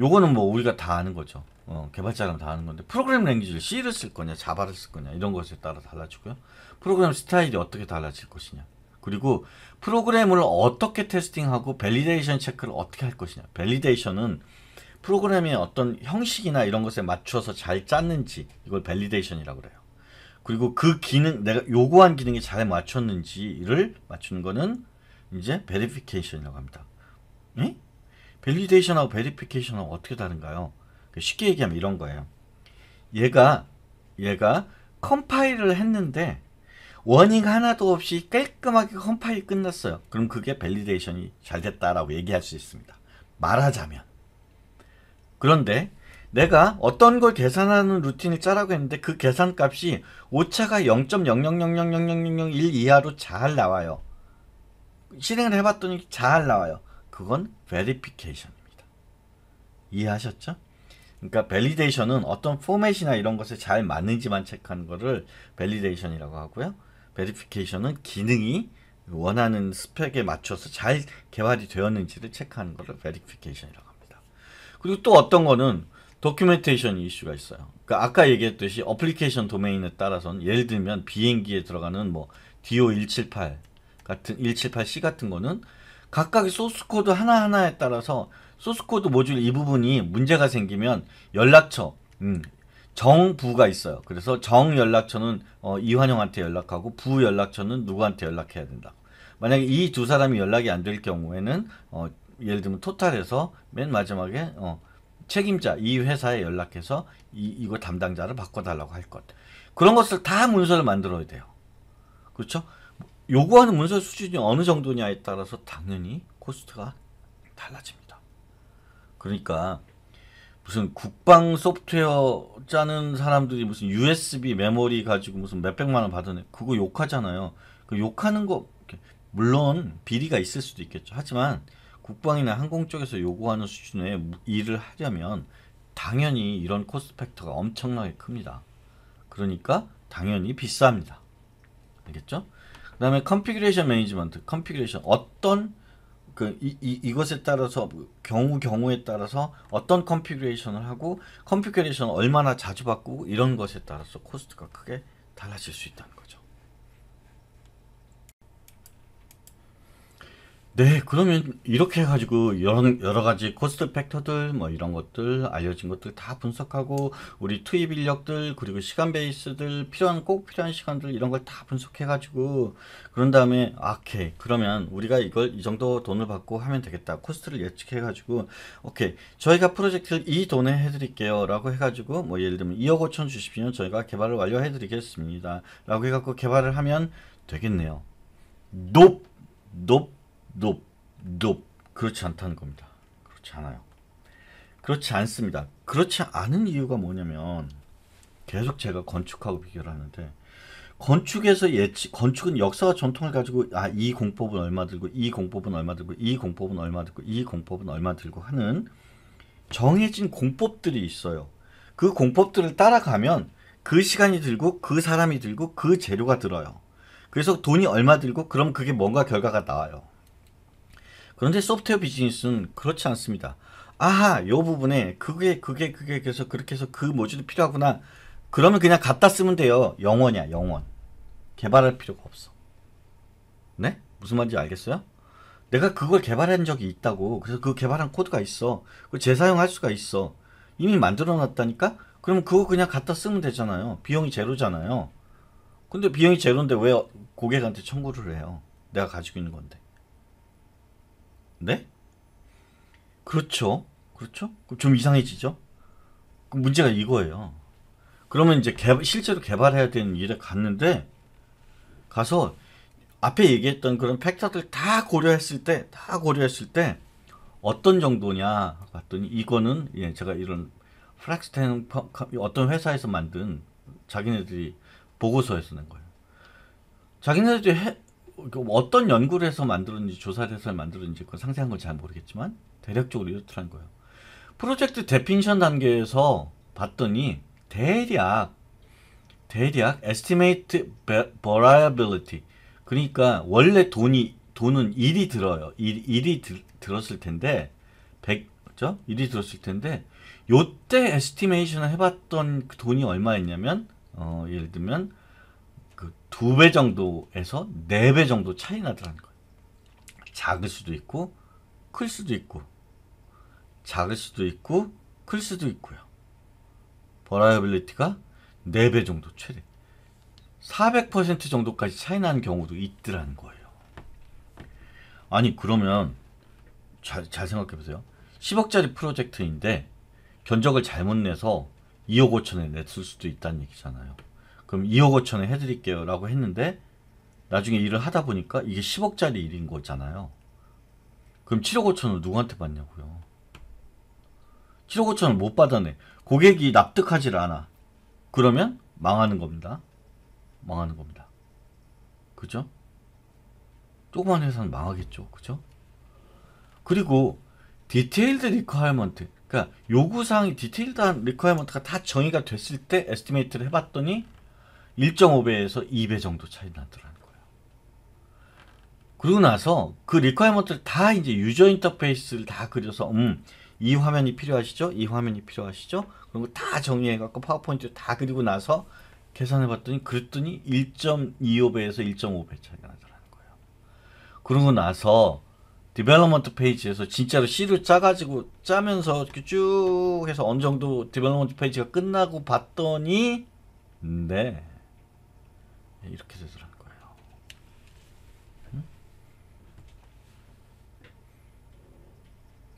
S1: 요거는 뭐 우리가 다 아는 거죠. 어, 개발자랑 다 아는 건데 프로그램 랭귀지를 C를 쓸 거냐 자바를 쓸 거냐 이런 것에 따라 달라지고요. 프로그램 스타일이 어떻게 달라질 것이냐 그리고 프로그램을 어떻게 테스팅하고 밸리데이션 체크를 어떻게 할 것이냐 밸리데이션은 프로그램의 어떤 형식이나 이런 것에 맞춰서 잘 짰는지 이걸 밸리데이션이라고 그래요. 그리고 그 기능 내가 요구한 기능이잘 맞췄는지를 맞추는 거는 이제 베리피케이션이라고 합니다. 예? 밸리데이션하고 베리피케이션은 어떻게 다른가요? 그러니까 쉽게 얘기하면 이런 거예요. 얘가 얘가 컴파일을 했는데 워닝 하나도 없이 깔끔하게 컴파일 끝났어요. 그럼 그게 밸리데이션이 잘 됐다라고 얘기할 수 있습니다. 말하자면 그런데 내가 어떤 걸 계산하는 루틴을 짜라고 했는데 그 계산값이 오차가 0.000000001 이하로 잘 나와요. 실행을 해봤더니 잘 나와요. 그건 v e r i f i 입니다 이해하셨죠? 그러니까 v a l i d 은 어떤 포맷이나 이런 것에 잘 맞는지만 체크하는 거를 v a l i d 이라고 하고요. v e r i f i 은 기능이 원하는 스펙에 맞춰서 잘 개발이 되었는지를 체크하는 거를 v e r i f i 이라고 합니다. 그리고 또 어떤 거는 도큐멘테이션 이슈가 있어요. 그러니까 아까 얘기했듯이 어플리케이션 도메인에 따라서는 예를 들면 비행기에 들어가는 뭐 DO178 같은 178C 같은 거는 각각의 소스 코드 하나하나에 따라서 소스 코드 모듈 이 부분이 문제가 생기면 연락처 음, 정부가 있어요. 그래서 정 연락처는 어, 이환영한테 연락하고 부 연락처는 누구한테 연락해야 된다. 만약에 이 두 사람이 연락이 안 될 경우에는 어, 예를 들면 토탈에서 맨 마지막에 어, 책임자 이 회사에 연락해서 이, 이거 담당자를 바꿔달라고 할 것. 그런 것을 다 문서를 만들어야 돼요. 그렇죠? 요구하는 문서 수준이 어느 정도냐에 따라서 당연히 코스트가 달라집니다. 그러니까 무슨 국방 소프트웨어 짜는 사람들이 무슨 USB 메모리 가지고 무슨 몇백만 원 받은 그거 욕하잖아요. 그 욕하는 거 물론 비리가 있을 수도 있겠죠. 하지만 국방이나 항공 쪽에서 요구하는 수준의 일을 하려면 당연히 이런 코스트 팩터가 엄청나게 큽니다. 그러니까 당연히 비쌉니다. 알겠죠? 그 다음에 컨피그레이션 매니지먼트, 컨피그레이션 어떤 그 이, 이, 이것에 따라서 경우 경우에 따라서 어떤 컨피그레이션을 하고 컨피그레이션 얼마나 자주 바꾸고 이런 것에 따라서 코스트가 크게 달라질 수 있다는 거. 네, 그러면 이렇게 해가지고 여러, 여러 가지 코스트 팩터들 뭐 이런 것들 알려진 것들 다 분석하고 우리 투입 인력들 그리고 시간 베이스들 필요한 꼭 필요한 시간들 이런 걸 다 분석해가지고 그런 다음에 아, 오케이 그러면 우리가 이걸 이 정도 돈을 받고 하면 되겠다 코스트를 예측해가지고 오케이 저희가 프로젝트를 이 돈에 해드릴게요라고 해가지고 뭐 예를 들면 2억 5천 주십시오 저희가 개발을 완료해드리겠습니다라고 해갖고 개발을 하면 되겠네요. 높 높. 높, 높 그렇지 않다는 겁니다. 그렇지 않아요. 그렇지 않습니다. 그렇지 않은 이유가 뭐냐면 계속 제가 건축하고 비교를 하는데 건축에서 예측 건축은 역사와 전통을 가지고 아 이 공법은 얼마 들고 이 공법은 얼마 들고 이 공법은 얼마 들고 이 공법은 얼마 들고 하는 정해진 공법들이 있어요. 그 공법들을 따라가면 그 시간이 들고 그 사람이 들고 그 재료가 들어요. 그래서 돈이 얼마 들고 그럼 그게 뭔가 결과가 나와요. 그런데 소프트웨어 비즈니스는 그렇지 않습니다. 아하, 요 부분에 그게 그게 그게 그래서 그렇게 해서 그 모듈이 필요하구나. 그러면 그냥 갖다 쓰면 돼요. 영원이야, 영원. 개발할 필요가 없어. 네? 무슨 말인지 알겠어요? 내가 그걸 개발한 적이 있다고. 그래서 그 개발한 코드가 있어. 그 재사용할 수가 있어. 이미 만들어 놨다니까? 그러면 그거 그냥 갖다 쓰면 되잖아요. 비용이 제로잖아요. 근데 비용이 제로인데 왜 고객한테 청구를 해요? 내가 가지고 있는 건데. 네? 그렇죠. 그렇죠? 그럼 좀 이상해지죠? 그럼 문제가 이거예요. 그러면 이제 개 실제로 개발해야 되는 일에 갔는데 가서 앞에 얘기했던 그런 팩터들 다 고려했을 때, 다 고려했을 때 어떤 정도냐 봤더니 이거는 예, 제가 이런 플렉스텐 어떤 회사에서 만든 자기네들이 보고서에 쓰는 거예요. 자기네들이 그 어떤 연구를 해서 만들었는지 조사를 해서 만들었는지 그 상세한 건 잘 모르겠지만 대략적으로 이렇더란 거예요. 프로젝트 데피니션 단계에서 봤더니 대략 대략 estimate variability 그러니까 원래 돈이 돈은 1이 들어요. 1, 1이 들, 들었을 텐데 100 그죠? 1이 들었을 텐데 요때 에스티메이션을 해봤던 그 돈이 얼마였냐면 어, 예를 들면 두배 정도에서 네 배 정도 차이 나더라는 거예요. 작을 수도 있고 클 수도 있고 작을 수도 있고 클 수도 있고요. 버라이어빌리티가 네 배 정도 최대 400% 정도까지 차이 나는 경우도 있더라는 거예요. 아니 그러면 잘, 잘 생각해 보세요. 10억짜리 프로젝트인데 견적을 잘못 내서 2억 5천에 냈을 수도 있다는 얘기잖아요. 그럼 2억 5천에 해드릴게요 라고 했는데 나중에 일을 하다 보니까 이게 10억짜리 일인 거잖아요. 그럼 7억 5천을 누구한테 받냐고요. 7억 5천을 못 받아내. 고객이 납득하지를 않아. 그러면 망하는 겁니다. 망하는 겁니다. 그죠? 조그만 회사는 망하겠죠. 그죠? 그리고 디테일드 리퀘어먼트 그러니까 요구사항이 디테일드한 리퀘어먼트가 다 정의가 됐을 때 에스티메이트를 해봤더니 1.5배에서 2배 정도 차이 나더라는 거예요. 그러고 나서 그 리퀘어먼트를 다 이제 유저 인터페이스를 다 그려서 음, 이 화면이 필요하시죠? 이 화면이 필요하시죠? 그런 거 다 정리해 갖고 파워포인트로 다 그리고 나서 계산해 봤더니 그랬더니 1.25배에서 1.5배 차이가 나더라는 거예요. 그러고 나서 디벨로먼트 페이지에서 진짜로 C를 짜가지고 짜면서 쭉 해서 어느 정도 디벨로먼트 페이지가 끝나고 봤더니 네 이렇게 조절한 거예요.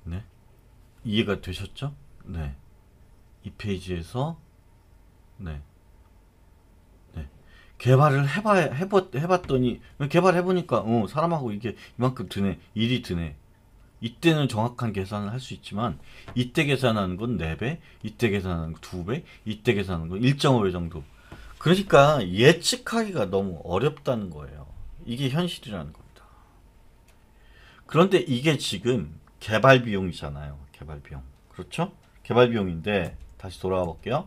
S1: 네? 이해가 되셨죠? 네. 이 페이지에서 네. 네. 개발을 해봐 해보, 해봤더니 개발해보니까 어, 사람하고 이게 이만큼 드네 일이 드네 이때는 정확한 계산을 할 수 있지만 이때 계산하는 건 4배 이때 계산하는 건 2배 이때 계산하는 건 1.5배 정도 그러니까 예측하기가 너무 어렵다는 거예요. 이게 현실이라는 겁니다. 그런데 이게 지금 개발 비용이잖아요. 개발 비용. 그렇죠? 개발 비용인데 다시 돌아와 볼게요.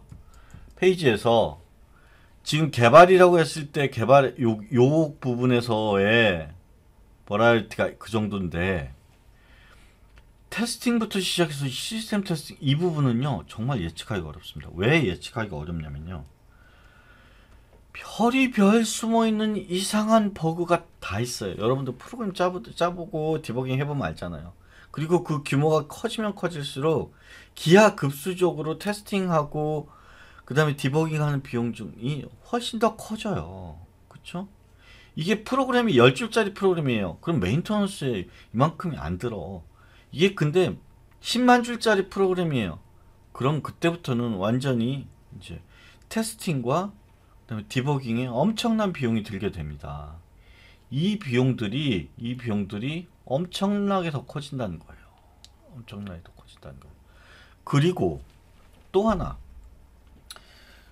S1: 페이지에서 지금 개발이라고 했을 때 개발 요, 요 부분에서의 버라이어티가 그 정도인데 테스팅부터 시작해서 시스템 테스팅 이 부분은요 정말 예측하기가 어렵습니다. 왜 예측하기가 어렵냐면요. 별이별 숨어있는 이상한 버그가 다 있어요. 여러분도 프로그램 짜보, 짜보고 디버깅 해보면 알잖아요. 그리고 그 규모가 커지면 커질수록 기하급수적으로 테스팅하고 그 다음에 디버깅하는 비용 중이 훨씬 더 커져요. 그쵸? 이게 프로그램이 10줄짜리 프로그램이에요. 그럼 메인터넌스에 이만큼이 안 들어. 이게 근데 10만 줄짜리 프로그램이에요. 그럼 그때부터는 완전히 이제 테스팅과 그다음에 디버깅에 엄청난 비용이 들게 됩니다. 이 비용들이 이 비용들이 엄청나게 더 커진다는 거예요. 엄청나게 더 커진다는 거 그리고 또 하나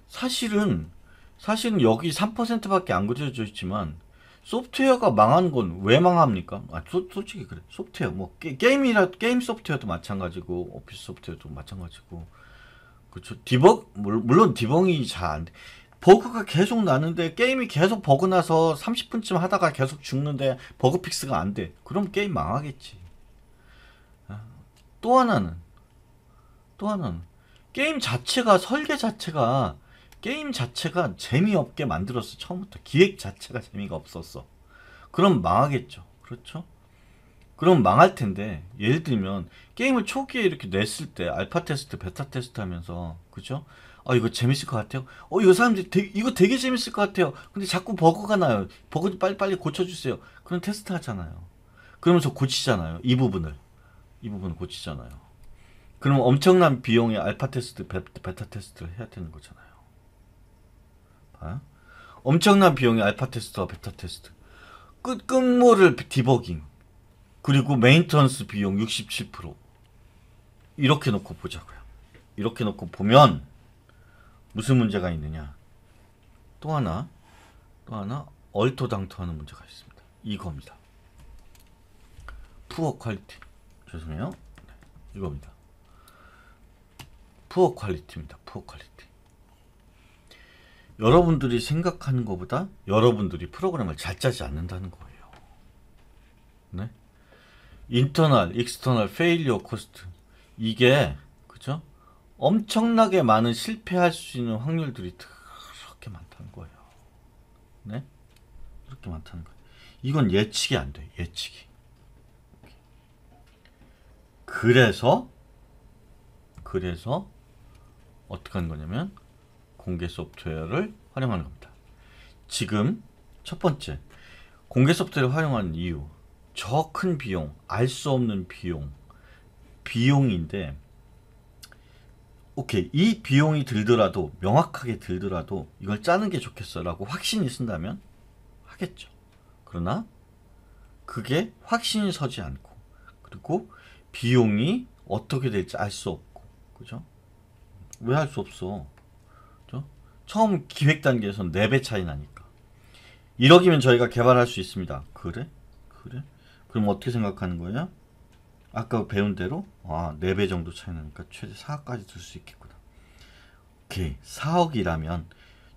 S1: 사실은 사실은 여기 3%밖에 안 그려져 있지만 소프트웨어가 망한 건 왜 망합니까? 아, 소, 솔직히 그래. 소프트웨어 뭐 게, 임이라 게임 소프트웨어도 마찬가지고 오피스 소프트웨어도 마찬가지고 그렇죠. 디버 물론 디버이잘 안 돼. 버그가 계속 나는데 게임이 계속 버그 나서 30분쯤 하다가 계속 죽는데 버그 픽스가 안 돼. 그럼 게임 망하겠지. 아, 또 하나는 또 하나는 게임 자체가 설계 자체가 게임 자체가 재미없게 만들었어 처음부터 기획 자체가 재미가 없었어 그럼 망하겠죠 그렇죠 그럼 망할 텐데 예를 들면 게임을 초기에 이렇게 냈을 때 알파 테스트 베타 테스트 하면서 그죠 아 이거 재밌을 것 같아요. 어 이거 사람들이 되, 이거 되게 재밌을 것 같아요. 근데 자꾸 버그가 나요. 버그 좀 빨리빨리 고쳐주세요. 그럼 테스트 하잖아요. 그러면서 고치잖아요. 이 부분을 이 부분을 고치잖아요. 그럼 엄청난 비용의 알파 테스트, 베, 타 테스트를 해야 되는 거잖아요. 봐 엄청난 비용의 알파 테스트와 베타 테스트. 끝, 끝물를 디버깅. 그리고 메인턴스 비용 67%. 이렇게 놓고 보자고요. 이렇게 놓고 보면 무슨 문제가 있느냐? 또 하나, 또 하나 얼토당토하는 문제가 있습니다. 이겁니다. 푸어 퀄리티. 죄송해요. 네, 이겁니다. 푸어 퀄리티입니다. 푸어 퀄리티. 여러분들이 생각하는 것보다 여러분들이 프로그램을 잘 짜지 않는다는 거예요. 네? 인터널, 익스터널, 페일리어 코스트. 이게 엄청나게 많은 실패할 수 있는 확률들이 그렇게 많다는 거예요. 네? 이렇게 많다는 거예요. 이건 예측이 안 돼. 예측이. 그래서 그래서 어떻게 하는 거냐면 공개 소프트웨어를 활용하는 겁니다. 지금 첫 번째 공개 소프트웨어를 활용하는 이유 저 큰 비용, 알 수 없는 비용, 비용인데 오케이 이 비용이 들더라도 명확하게 들더라도 이걸 짜는 게 좋겠어라고 확신이 쓴다면 하겠죠. 그러나 그게 확신이 서지 않고 그리고 비용이 어떻게 될지 알 수 없고 그죠? 왜 할 수 없어? 그죠? 처음 기획 단계에서는 4배 차이 나니까 1억이면 저희가 개발할 수 있습니다. 그래? 그래? 그럼 어떻게 생각하는 거예요? 아까 배운 대로 아, 4배 정도 차이 나니까 최대 4억까지 들 수 있겠구나. 오케이. 4억이라면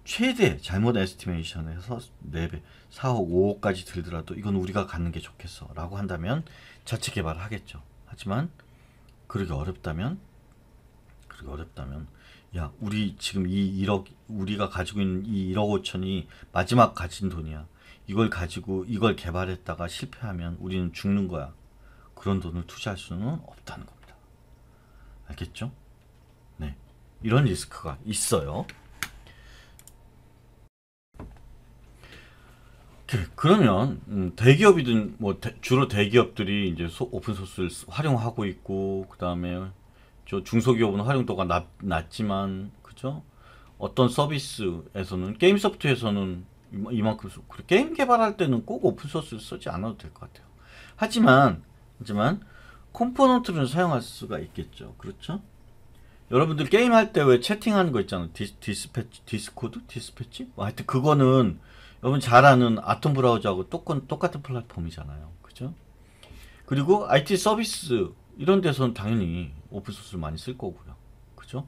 S1: 최대 잘못 에스티메이션에서 4배, 4억, 5억까지 들더라도 이건 우리가 갖는 게 좋겠어. 라고 한다면 자체 개발을 하겠죠. 하지만 그러기 어렵다면 그러기 어렵다면 야, 우리 지금 이 1억 우리가 가지고 있는 이 1억 5천이 마지막 가진 돈이야. 이걸 가지고 이걸 개발했다가 실패하면 우리는 죽는 거야. 그런 돈을 투자할 수는 없다는 겁니다. 알겠죠? 네. 이런 리스크가 있어요. 그러면 음, 대기업이든 뭐 주로 대기업들이 이제 오픈 소스를 활용하고 있고 그다음에 저 중소기업은 활용도가 낮, 낮지만 그죠? 어떤 서비스에서는 게임 소프트에서는 이만큼 게임 개발할 때는 꼭 오픈 소스를 쓰지 않아도 될 것 같아요. 하지만 하지만 컴포넌트를 사용할 수가 있겠죠. 그렇죠? 여러분들 게임 할 때 왜 채팅하는 거 있잖아요. 디스, 디스패치, 디스코드? 디스패치? 뭐 하여튼 그거는 여러분 잘 아는 아톰 브라우저하고 똑같은, 똑같은 플랫폼이잖아요. 그죠? 그리고 IT 서비스 이런 데서는 당연히 오픈소스를 많이 쓸 거고요. 그죠?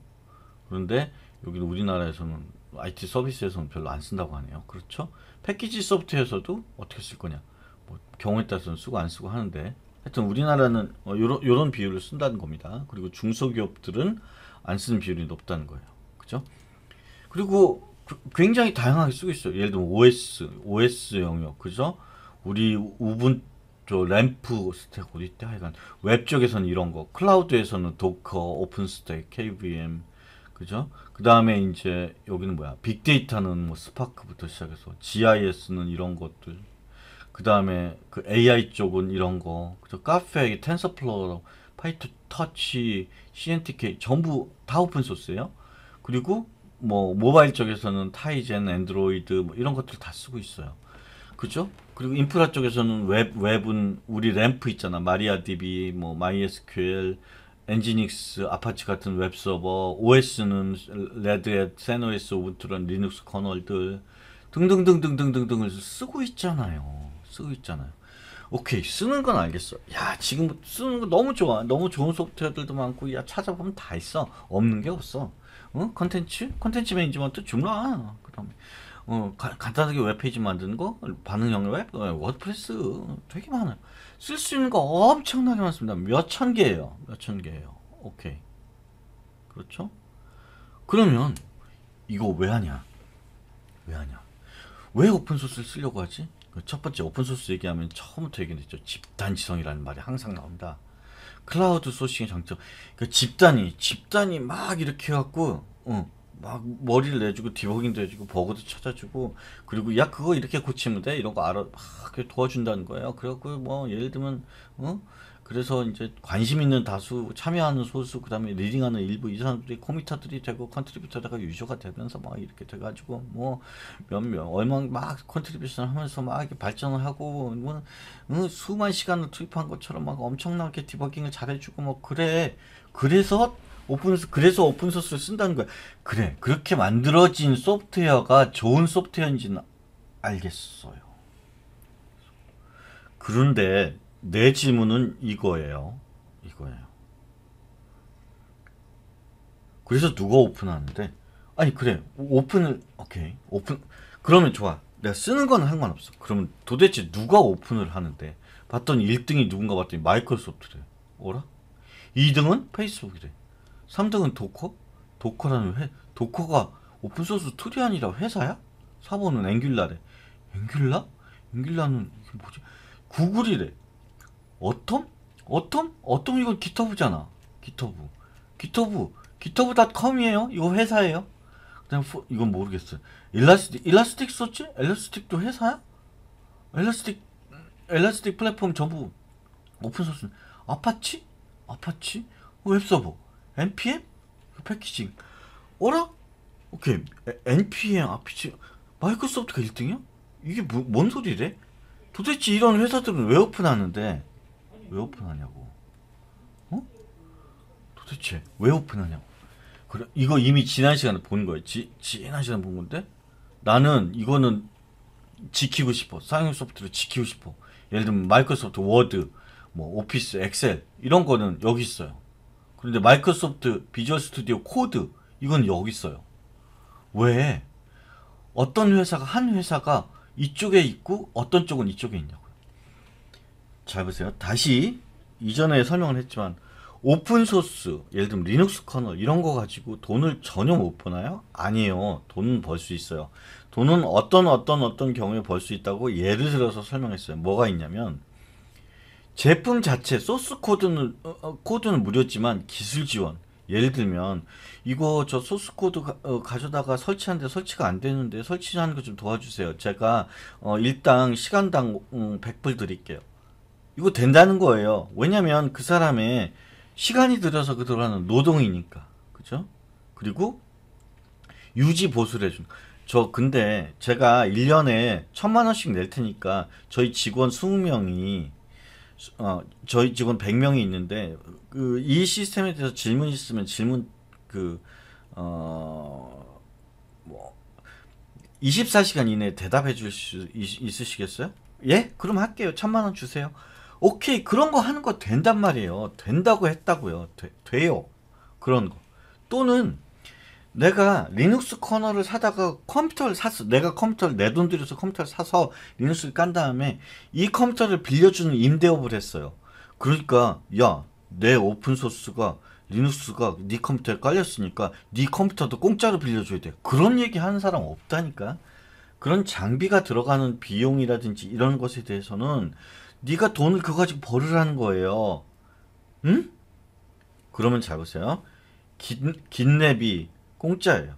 S1: 그런데 여기는 우리나라에서는 IT 서비스에서는 별로 안 쓴다고 하네요. 그렇죠? 패키지 소프트에서도 어떻게 쓸 거냐? 뭐 경우에 따라서는 쓰고 안 쓰고 하는데 하여튼 우리나라는 어, 요런, 요런 비율을 쓴다는 겁니다. 그리고 중소기업들은 안 쓰는 비율이 높다는 거예요. 그죠? 그리고 그, 굉장히 다양하게 쓰고 있어요. 예를 들면 OS, OS 영역, 그죠? 우리 우분 저 램프 스택 어디 때 하여간 웹 쪽에서는 이런 거, 클라우드에서는 도커, 오픈 스택, KVM, 그죠? 그 다음에 이제 여기는 뭐야? 빅데이터는 뭐 스파크부터 시작해서 GIS는 이런 것들, 그 다음에 그 AI 쪽은 이런 거, 그죠? 카페, 텐서플러우 파이트 터치, CNTK 전부 다 오픈 소스예요. 그리고 뭐 모바일 쪽에서는 타이젠, 앤드로이드뭐 이런 것들 다 쓰고 있어요. 그죠? 그리고 인프라 쪽에서는 웹 웹은 우리 램프 있잖아. 마리아DB, 뭐 MySQL, 엔지닉스, 아파치 같은 웹 서버, OS는 레드햇, 세노S, 우트론, 리눅스 커널들 등등등등등등등을 쓰고 있잖아요. 쓰고 있잖아요. 오케이 쓰는 건 알겠어. 야 지금 쓰는 거 너무 좋아. 너무 좋은 소프트웨어들도 많고 야 찾아보면 다 있어. 없는 게 없어. 어 컨텐츠 컨텐츠 매니지먼트 줌라 그다음에 어 가, 간단하게 웹페이지 만드는 거 반응형 웹 어, 워드프레스 되게 많아요. 쓸 수 있는 거 엄청나게 많습니다. 몇천 개예요. 몇천 개예요. 오케이 그렇죠? 그러면 이거 왜 하냐? 왜 하냐? 왜 오픈소스를 쓰려고 하지? 그 첫 번째 오픈소스 얘기하면 처음부터 얘기했죠. 집단지성이라는 말이 항상 나옵니다. 클라우드 소싱의 장점. 그 집단이, 집단이 막 이렇게 해갖고, 어, 막 머리를 내주고, 디버깅도 해주고, 버그도 찾아주고, 그리고 야, 그거 이렇게 고치면 돼? 이런 거 알아, 막 도와준다는 거예요. 그래갖고, 뭐, 예를 들면, 어? 그래서 이제 관심 있는 다수 참여하는 소수 그다음에 리딩하는 일부 이 사람들이 코미터들이 되고 컨트리뷰터다가 유저가 되면서 막 이렇게 돼가지고 뭐몇명 얼마 막 컨트리뷰션 하면서 막 이렇게 발전을 하고 뭐 수만 시간을 투입한 것처럼 막 엄청나게 디버깅을 잘해주고 뭐 그래 그래서 오픈소스 그래서 오픈소스를 쓴다는 거야 그래 그렇게 만들어진 소프트웨어가 좋은 소프트웨어인지는 알겠어요 그런데 내 질문은 이거예요. 이거예요. 그래서 누가 오픈하는데 아니 그래 오픈을 오케이 오픈 그러면 좋아 내가 쓰는 건 상관없어 그러면 도대체 누가 오픈을 하는데 봤더니 1등이 누군가 봤더니 마이크로소프트래 어라? 2등은 페이스북이래 3등은 도커? 도커라는 회 도커가 오픈소스 툴이 아니라 회사야? 4번은 앵귤라래 앵귤라? 앵귤라는 이게 뭐지? 구글이래 어텀? 어텀? 어텀 이건 기터브잖아. 기터브. 기터브. 기터브 o m 이에요 이거 회사예요. 그다음 이건 모르겠어요. 일라스틱 일라스틱 썼지? 일라스틱도 회사야? 일라스틱 엘라스틱 플랫폼 전부 오픈 소스. 아파치? 아파치? 웹서버. npm? 그 패키징. 어라? 오케이. npm 아파치. 마이크로소프트가 1등이야? 이게 뭐, 뭔 소리래? 도대체 이런 회사들은 왜 오픈하는데? 왜 오픈하냐고. 어? 도대체 왜 오픈하냐고. 그래 이거 이미 지난 시간에 본거예 지, 지난 시간에 본 건데 나는 이거는 지키고 싶어. 상용 소프트를 지키고 싶어. 예를 들면 마이크로소프트 워드, 뭐 오피스, 엑셀 이런 거는 여기 있어요. 그런데 마이크로소프트 비주얼 스튜디오 코드 이건 여기 있어요. 왜? 어떤 회사가 한 회사가 이쪽에 있고 어떤 쪽은 이쪽에 있냐고. 잘 보세요. 다시 이전에 설명을 했지만 오픈 소스, 예를 들면 리눅스 커널 이런 거 가지고 돈을 전혀 못 버나요? 아니에요. 돈은 벌 수 있어요. 돈은 어떤 어떤 어떤 경우에 벌 수 있다고 예를 들어서 설명했어요. 뭐가 있냐면 제품 자체 소스 코드는 어, 어, 코드는 무료지만 기술 지원 예를 들면 이거 저 소스 코드 가, 어, 져다가 설치하는데 설치가 안 되는데 설치하는 거 좀 도와주세요. 제가 어, 일당 시간당 음, 100불 드릴게요. 이거 된다는 거예요. 왜냐면 그 사람의 시간이 들여서 그 들어가는 노동이니까. 그죠? 그리고 유지 보수를 해준. 저 근데 제가 1년에 천만 원씩 낼 테니까 저희 직원 20명이 어, 저희 직원 100명이 있는데 그이 시스템에 대해서 질문 있으면 질문 그 어, 뭐 24시간 이내에 대답해 줄 수 있으시겠어요? 예? 그럼 할게요. 천만 원 주세요. 오케이 그런 거 하는 거 된단 말이에요. 된다고 했다고요. 되, 요 그런 거. 또는 내가 리눅스 커널을 사다가 컴퓨터를 샀어. 내가 컴퓨터를 내 돈 들여서 컴퓨터를 사서 리눅스를 깐 다음에 이 컴퓨터를 빌려주는 임대업을 했어요. 그러니까 야 내 오픈 소스가 리눅스가 네 컴퓨터에 깔렸으니까 네 컴퓨터도 공짜로 빌려줘야 돼. 그런 얘기 하는 사람 없다니까. 그런 장비가 들어가는 비용이라든지 이런 것에 대해서는 네가 돈을 그거 가지고 벌으라는 거예요. 응? 그러면 잘 보세요. 긴, 긴랩이 공짜예요.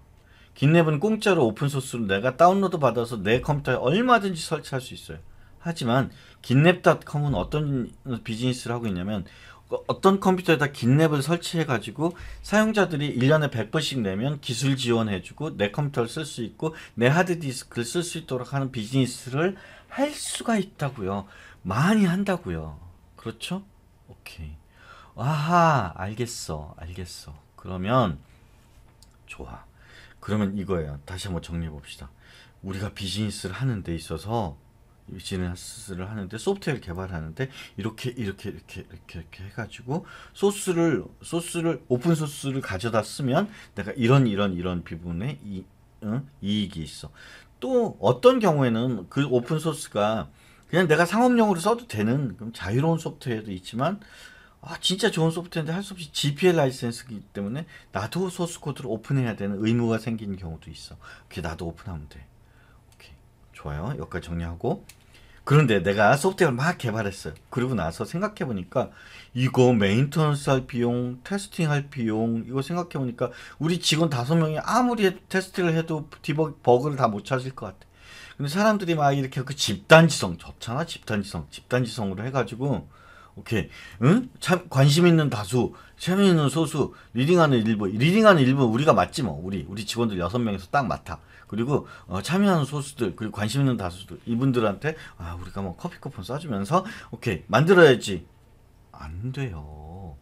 S1: 긴랩은 공짜로 오픈소스로 내가 다운로드 받아서 내 컴퓨터에 얼마든지 설치할 수 있어요. 하지만 긴랩닷컴은 어떤 비즈니스를 하고 있냐면 그 어떤 컴퓨터에다 긴랩을 설치해가지고 사용자들이 1년에 100불씩 내면 기술 지원해주고 내 컴퓨터를 쓸 수 있고 내 하드디스크를 쓸 수 있도록 하는 비즈니스를 할 수가 있다고요. 많이 한다고요. 그렇죠? 오케이. 아하, 알겠어. 알겠어. 그러면 좋아. 그러면 이거예요. 다시 한번 정리해 봅시다. 우리가 비즈니스를 하는 데 있어서 비즈니스를 하는데 소프트웨어를 개발하는데 이렇게 이렇게 이렇게 이렇게 이렇게 해가지고 소스를 소스를 오픈 소스를 가져다 쓰면 내가 이런 이런 이런 부분에 이, 응? 이익이 있어. 또 어떤 경우에는 그 오픈 소스가 그냥 내가 상업용으로 써도 되는 그럼 자유로운 소프트웨어도 있지만 아 진짜 좋은 소프트웨어인데 할 수 없이 GPL 라이센스이기 때문에 나도 소스 코드를 오픈해야 되는 의무가 생기는 경우도 있어. 그게 나도 오픈하면 돼. 오케이 좋아요. 여기까지 정리하고 그런데 내가 소프트웨어를 막 개발했어요. 그리고 나서 생각해 보니까 이거 메인터넌스 할 비용, 테스팅 할 비용 이거 생각해 보니까 우리 직원 다섯 명이 아무리 테스트를 해도 디버그 버그를 다 못 찾을 것 같아. 근데 사람들이 막 이렇게 그 집단지성 좋잖아 집단지성 집단지성으로 해가지고 오케이 응? 참 관심 있는 다수 재미 있는 소수 리딩하는 일부 리딩하는 일부 우리가 맞지 뭐 우리 우리 직원들 여섯 명에서 딱 맡아 그리고 어, 참여하는 소수들 그리고 관심 있는 다수들 이분들한테 아 우리가 뭐 커피 쿠폰 쏴주면서 오케이 만들어야지 안 돼요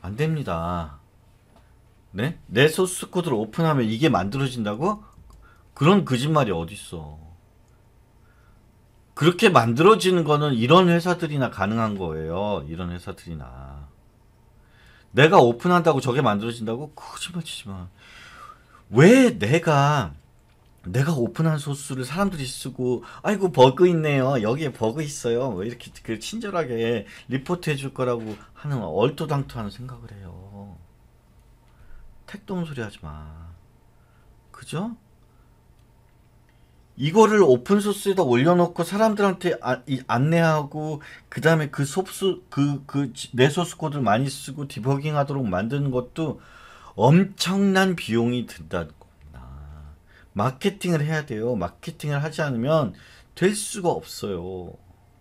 S1: 안 됩니다 네? 내 소스 코드를 오픈하면 이게 만들어진다고? 그런 거짓말이 어딨어. 그렇게 만들어지는 거는 이런 회사들이나 가능한 거예요. 이런 회사들이나. 내가 오픈한다고 저게 만들어진다고? 거짓말 치지 마. 왜 내가 내가 오픈한 소스를 사람들이 쓰고 아이고 버그 있네요 여기에 버그 있어요 왜 뭐 이렇게 그 친절하게 리포트 해줄 거라고 하는 얼토당토하는 생각을 해요 택도 없는 소리 하지 마 그죠? 이거를 오픈 소스에다 올려놓고 사람들한테 아, 이, 안내하고 그다음에 그 소스 그그내 소스 코드를 많이 쓰고 디버깅하도록 만드는 것도 엄청난 비용이 든다는 겁니다. 마케팅을 해야 돼요. 마케팅을 하지 않으면 될 수가 없어요.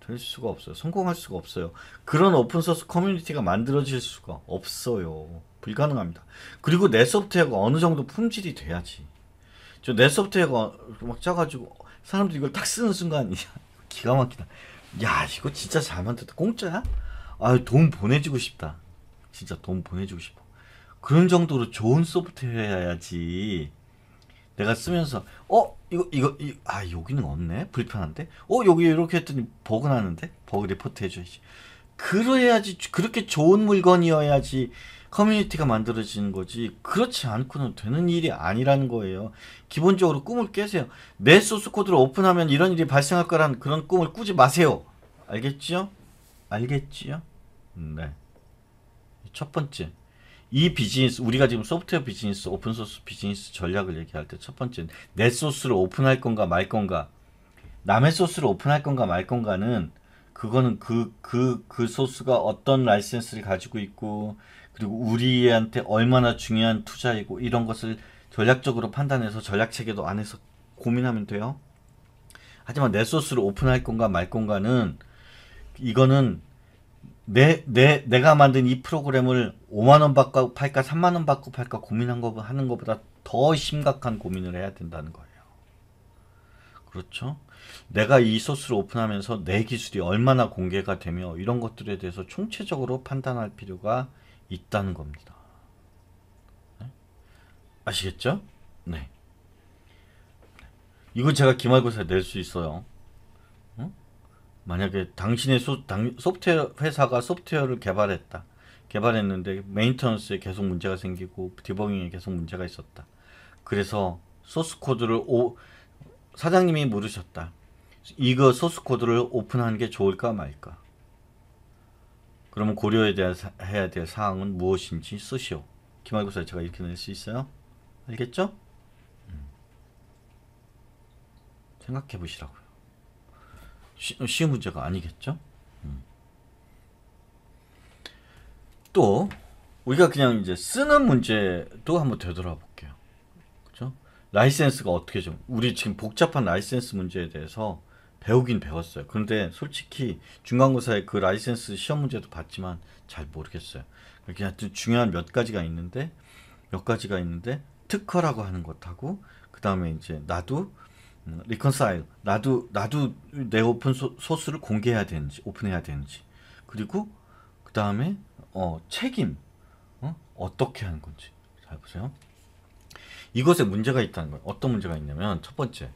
S1: 될 수가 없어요. 성공할 수가 없어요. 그런 오픈 소스 커뮤니티가 만들어질 수가 없어요. 불가능합니다. 그리고 내 소프트웨어가 어느 정도 품질이 돼야지. 저 넷소프트웨어가 막 짜가지고 사람들이 이걸 딱 쓰는 순간 기가 막히다. 야 이거 진짜 잘 만들었다. 공짜야? 아 돈 보내주고 싶다. 진짜 돈 보내주고 싶어. 그런 정도로 좋은 소프트웨어야지. 내가 쓰면서 어 이거 이거 이, 아 여기는 없네 불편한데 어 여기 이렇게 했더니 버그 나는데 버그 리포트 해줘야지 그래야지 그렇게 좋은 물건이어야지 커뮤니티가 만들어지는 거지 그렇지 않고는 되는 일이 아니라는 거예요. 기본적으로 꿈을 깨세요. 내 소스 코드를 오픈하면 이런 일이 발생할 거란 그런 꿈을 꾸지 마세요. 알겠지요? 알겠지요? 네. 첫 번째. 이 비즈니스 우리가 지금 소프트웨어 비즈니스 오픈소스 비즈니스 전략을 얘기할 때 첫 번째 내 소스를 오픈할 건가 말 건가 남의 소스를 오픈할 건가 말 건가는 그거는 그 그그 그, 그 소스가 어떤 라이센스를 가지고 있고 그리고 우리한테 얼마나 중요한 투자이고 이런 것을 전략적으로 판단해서 전략 체계도 안에서 고민하면 돼요. 하지만 내 소스를 오픈할 건가 말 건가는 이거는 내, 내, 내가 만든 이 프로그램을 5만원 받고 팔까, 3만원 받고 팔까 고민한 거, 하는 것보다 더 심각한 고민을 해야 된다는 거예요. 그렇죠? 내가 이 소스를 오픈하면서 내 기술이 얼마나 공개가 되며 이런 것들에 대해서 총체적으로 판단할 필요가 있다는 겁니다. 네? 아시겠죠? 네. 네. 이거 제가 기말고사에 낼 수 있어요. 응? 만약에 당신의 소, 당, 소프트웨어 회사가 소프트웨어를 개발했다. 개발했는데 메인터넌스에 계속 문제가 생기고 디버깅에 계속 문제가 있었다. 그래서 소스 코드를 오, 사장님이 물으셨다. 이거 소스 코드를 오픈하는 게 좋을까 말까? 그러면 고려해야 될 사항은 무엇인지 쓰시오. 기말고사에 제가 이렇게 낼 수 있어요. 알겠죠? 음. 생각해 보시라고요. 쉬운 문제가 아니겠죠? 음. 또 우리가 그냥 이제 쓰는 문제도 한번 되돌아볼게요. 그죠? 라이센스가 어떻게 좀 우리 지금 복잡한 라이센스 문제에 대해서 배우긴 배웠어요. 그런데 솔직히 중간고사에그 라이센스 시험 문제도 봤지만 잘 모르겠어요. 이렇게 그러니까 하여튼 중요한 몇 가지가 있는데 몇 가지가 있는데 특허라고 하는 것하고 그 다음에 이제 나도 리컨사일 음, 나도 나도 내 오픈 소, 스를 공개해야 되는지 오픈해야 되는지 그리고 그 다음에 어, 책임 어? 어떻게 하는 건지 잘 보세요. 이것에 문제가 있다는 거예요. 어떤 문제가 있냐면 첫 번째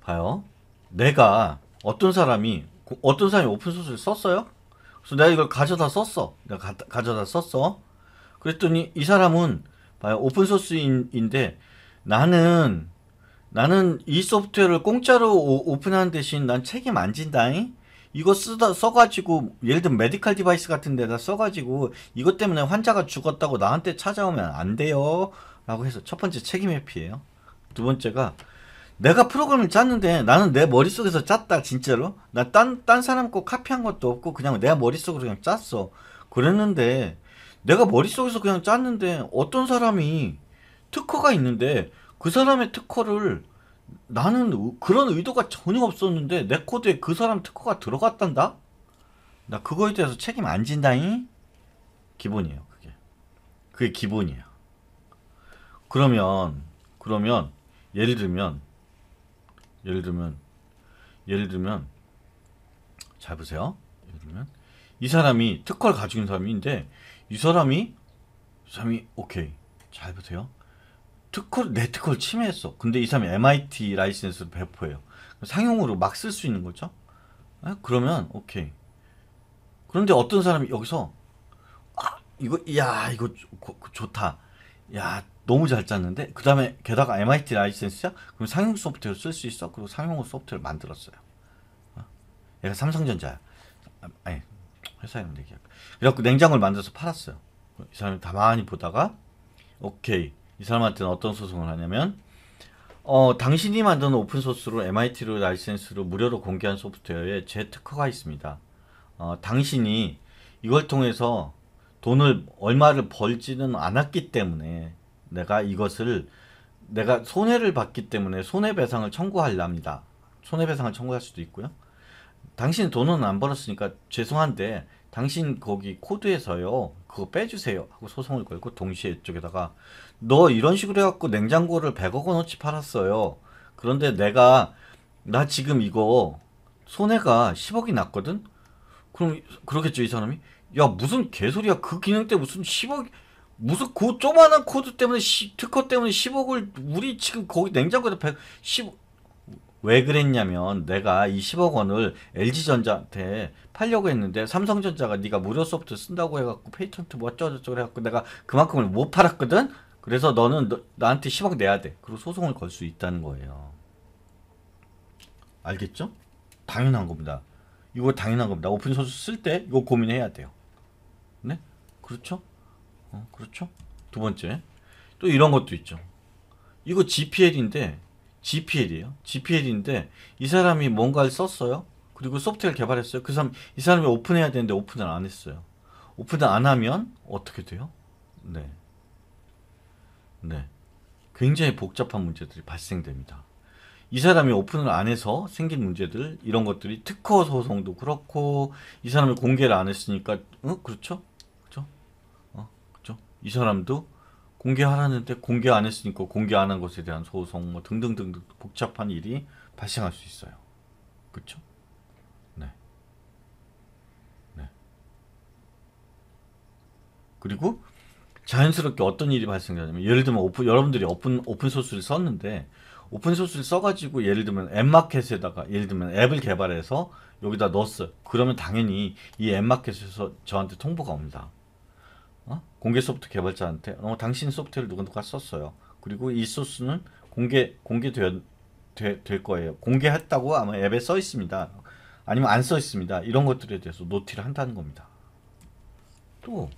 S1: 봐요. 내가 어떤 사람이 어떤 사람이 오픈 소스를 썼어요? 그래서 내가 이걸 가져다 썼어. 내가 가, 져다 썼어. 그랬더니 이 사람은 오픈 소스인데 나는 나는 이 소프트웨어를 공짜로 오, 픈하는 대신 난 책임 안 진다잉. 이거 쓰다 써가지고 예를 들면 메디컬 디바이스 같은 데다 써가지고 이것 때문에 환자가 죽었다고 나한테 찾아오면 안 돼요. 라고 해서 첫 번째 책임 회피예요. 두 번째가 내가 프로그램을 짰는데 나는 내 머릿속에서 짰다 진짜로 나 딴 딴 사람 거 카피한 것도 없고 그냥 내 머릿속으로 그냥 짰어 그랬는데 내가 머릿속에서 그냥 짰는데 어떤 사람이 특허가 있는데 그 사람의 특허를 나는 그런 의도가 전혀 없었는데 내 코드에 그 사람 특허가 들어갔단다? 나 그거에 대해서 책임 안 진다잉? 기본이에요 그게 그게 기본이에요 그러면 그러면 예를 들면 예를 들면 예를 들면 잘 보세요. 예를 들면 이 사람이 특허를 가지고 있는 사람인데 이 사람이 이 사람이 오케이 잘 보세요. 특허 내 특허를 침해했어. 근데 이 사람이 MIT 라이센스를 배포해요. 상용으로 막 쓸 수 있는 거죠. 아, 그러면 오케이. 그런데 어떤 사람이 여기서 아 이거 야 이거 좋다. 야 너무 잘 짰는데 그 다음에 게다가 MIT 라이센스야? 그럼 상용 소프트웨어 쓸 수 있어? 그리고 상용 소프트웨어를 만들었어요. 어? 얘가 삼성전자야. 아, 아니 회사 이름 얘기할 그래갖고 냉장고를 만들어서 팔았어요. 이 사람이 가만히 보다가 오케이 이 사람한테는 어떤 소송을 하냐면 어, 당신이 만든 오픈소스로 MIT로 라이센스로 무료로 공개한 소프트웨어에 제 특허가 있습니다. 어, 당신이 이걸 통해서 돈을 얼마를 벌지는 않았기 때문에 내가 이것을 내가 손해를 봤기 때문에 손해배상을 청구할랍니다. 손해배상을 청구할 수도 있고요. 당신 돈은 안 벌었으니까 죄송한데 당신 거기 코드에서요 그거 빼주세요 하고 소송을 걸고 동시에 이쪽에다가 너 이런 식으로 해갖고 냉장고를 100억 원어치 팔았어요. 그런데 내가 나 지금 이거 손해가 10억이 났거든. 그럼 그러겠죠 이 사람이 야 무슨 개소리야 그 기능 때 무슨 10억 무슨 그 조만한 코드 때문에 시, 특허 때문에 10억을 우리 지금 거기 냉장고에다 110. 왜 그랬냐면 내가 이 10억 원을 LG전자한테 팔려고 했는데 삼성전자가 네가 무료 소프트 쓴다고 해갖고 페이턴트 뭐 어쩌고저쩌고 해갖고 내가 그만큼을 못 팔았거든? 그래서 너는 너, 나한테 10억 내야 돼. 그리고 소송을 걸 수 있다는 거예요. 알겠죠? 당연한 겁니다. 이거 당연한 겁니다. 오픈소스 쓸 때 이거 고민해야 돼요. 네? 그렇죠? 어, 그렇죠? 두 번째. 또 이런 것도 있죠. 이거 GPL인데 GPL이에요. GPL인데 이 사람이 뭔가를 썼어요. 그리고 소프트웨어를 개발했어요. 그 사람 이 사람이 오픈해야 되는데 오픈을 안 했어요. 오픈을 안 하면 어떻게 돼요? 네. 네. 굉장히 복잡한 문제들이 발생됩니다. 이 사람이 오픈을 안 해서 생긴 문제들 이런 것들이 특허 소송도 그렇고 이 사람이 공개를 안 했으니까 어? 그렇죠? 이 사람도 공개하라는데 공개 안 했으니까 공개 안 한 것에 대한 소송 뭐 등등등등 복잡한 일이 발생할 수 있어요. 그렇죠? 네. 네. 그리고 자연스럽게 어떤 일이 발생하냐면 예를 들면 오픈, 여러분들이 오픈 오픈 소스를 썼는데 오픈 소스를 써가지고 예를 들면 앱 마켓에다가 예를 들면 앱을 개발해서 여기다 넣었어 그러면 당연히 이 앱 마켓에서 저한테 통보가 옵니다. 공개 소프트 개발자한테 어, 당신 소프트웨어를 누가 누가 썼어요. 그리고 이 소스는 공개 공개될 될 거예요. 공개했다고 아마 앱에 써 있습니다. 아니면 안 써 있습니다. 이런 것들에 대해서 노티를 한다는 겁니다. 또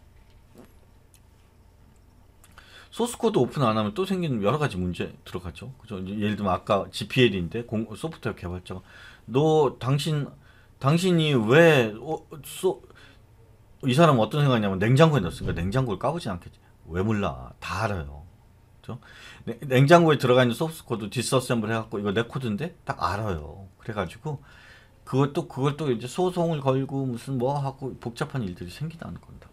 S1: 소스 코드 오픈 안 하면 또 생기는 여러 가지 문제 들어가죠. 그죠? 예를 들면 아까 GPL인데 공, 소프트웨어 개발자가 너 당신 당신이 왜 어, 소, 이 사람은 어떤 생각이냐면 냉장고에 넣었으니까 냉장고를 까보진 않겠지. 왜 몰라? 다 알아요. 그죠 냉, 장고에 들어가 있는 소스 코드 디스어셈블 해갖고 이거 내 코드인데 딱 알아요. 그래가지고 그것도 그걸 또 이제 소송을 걸고 무슨 뭐 하고 복잡한 일들이 생기다는 겁니다.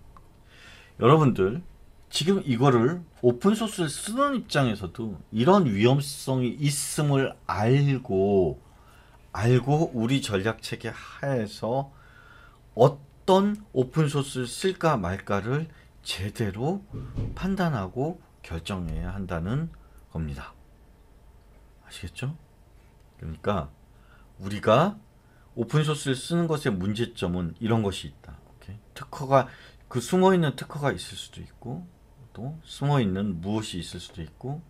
S1: 여러분들 지금 이거를 오픈 소스를 쓰는 입장에서도 이런 위험성이 있음을 알고 알고 우리 전략 체계 하에서 어떤 어떤 오픈소스를 쓸까 말까를 제대로 판단하고 결정해야 한다는 겁니다. 아시겠죠? 그러니까 우리가 오픈소스를 쓰는 것의 문제점은 이런 것이 있다. 오케이? 특허가 그 숨어있는 특허가 있을 수도 있고 또 숨어있는 무엇이 있을 수도 있고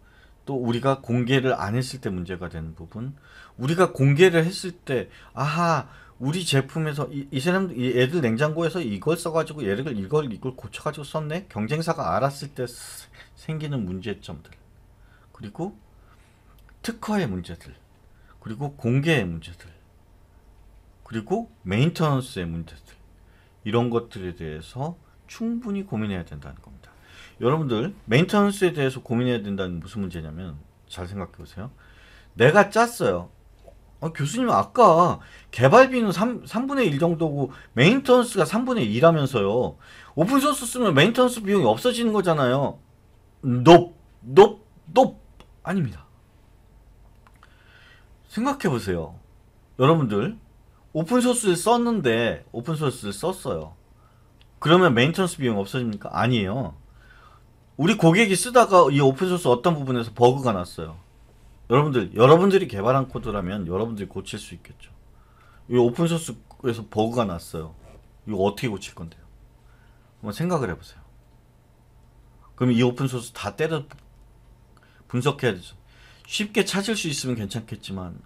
S1: 또 우리가 공개를 안 했을 때 문제가 되는 부분 우리가 공개를 했을 때 아하 우리 제품에서 이, 이 사람 이 애들 냉장고에서 이걸 써가지고 얘를 이걸 이걸 고쳐가지고 썼네 경쟁사가 알았을 때 생기는 문제점들 그리고 특허의 문제들 그리고 공개의 문제들 그리고 메인터넌스의 문제들 이런 것들에 대해서 충분히 고민해야 된다는 겁니다 여러분들 메인터넌스에 대해서 고민해야 된다는 무슨 문제냐면 잘 생각해 보세요 내가 짰어요 아, 교수님 아까 개발비는 3, 3분의 1 정도고 메인턴스가 3분의 2라면서요. 오픈소스 쓰면 메인턴스 비용이 없어지는 거잖아요. 높, 높, 높. 아닙니다. 생각해보세요. 여러분들 오픈소스를 썼는데 오픈소스를 썼어요. 그러면 메인턴스 비용 없어집니까? 아니에요. 우리 고객이 쓰다가 이 오픈소스 어떤 부분에서 버그가 났어요. 여러분들 여러분들이 개발한 코드라면 여러분들이 고칠 수 있겠죠. 이 오픈소스에서 버그가 났어요. 이거 어떻게 고칠 건데요? 한번 생각을 해보세요. 그럼 이 오픈소스 다 때려 분석해야 되죠. 쉽게 찾을 수 있으면 괜찮겠지만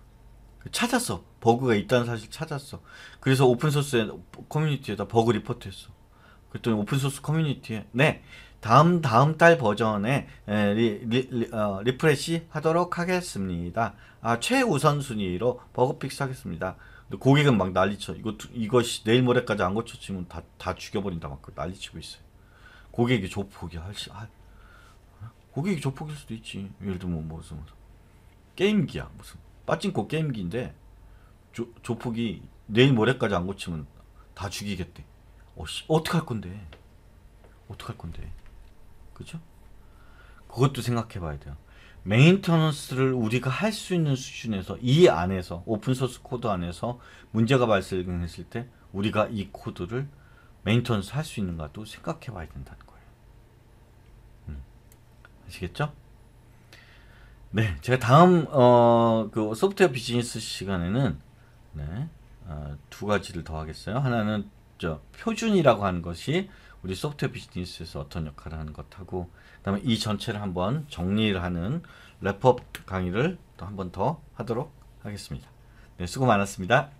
S1: 찾았어. 버그가 있다는 사실 찾았어. 그래서 오픈소스 커뮤니티에다 버그 리포트했어. 그랬더니 오픈소스 커뮤니티에 네 다음 다음 달 버전에 리, 리, 리 어, 프레시 하도록 하겠습니다. 아, 최우선 순위로 버그픽스 하겠습니다. 고객은 막 난리쳐. 이거 이것이 내일 모레까지 안 고쳐지면 다 다 죽여버린다 막 그 난리치고 있어요. 고객이 조폭이 할시 할, 어? 고객이 조폭일 수도 있지. 예를 들면 뭐 무슨, 무슨 게임기야 무슨 빠진코 게임기인데 조, 조폭이 내일 모레까지 안 고치면 다 죽이겠대. 어, 씨, 어떡할 건데? 어떡할 건데? 그죠? 그것도 생각해 봐야 돼요. 메인터넌스를 우리가 할 수 있는 수준에서 이 안에서 오픈소스 코드 안에서 문제가 발생했을 때 우리가 이 코드를 메인터넌스 할 수 있는가도 생각해 봐야 된다는 거예요. 음. 아시겠죠? 네, 제가 다음 어, 그 소프트웨어 비즈니스 시간에는 네, 어, 두 가지를 더 하겠어요. 하나는 저 표준이라고 하는 것이 우리 소프트웨어 비즈니스에서 어떤 역할을 하는 것하고 그다음에 이 전체를 한번 정리를 하는 랩업 강의를 또 한 번 더 하도록 하겠습니다. 네, 수고 많았습니다.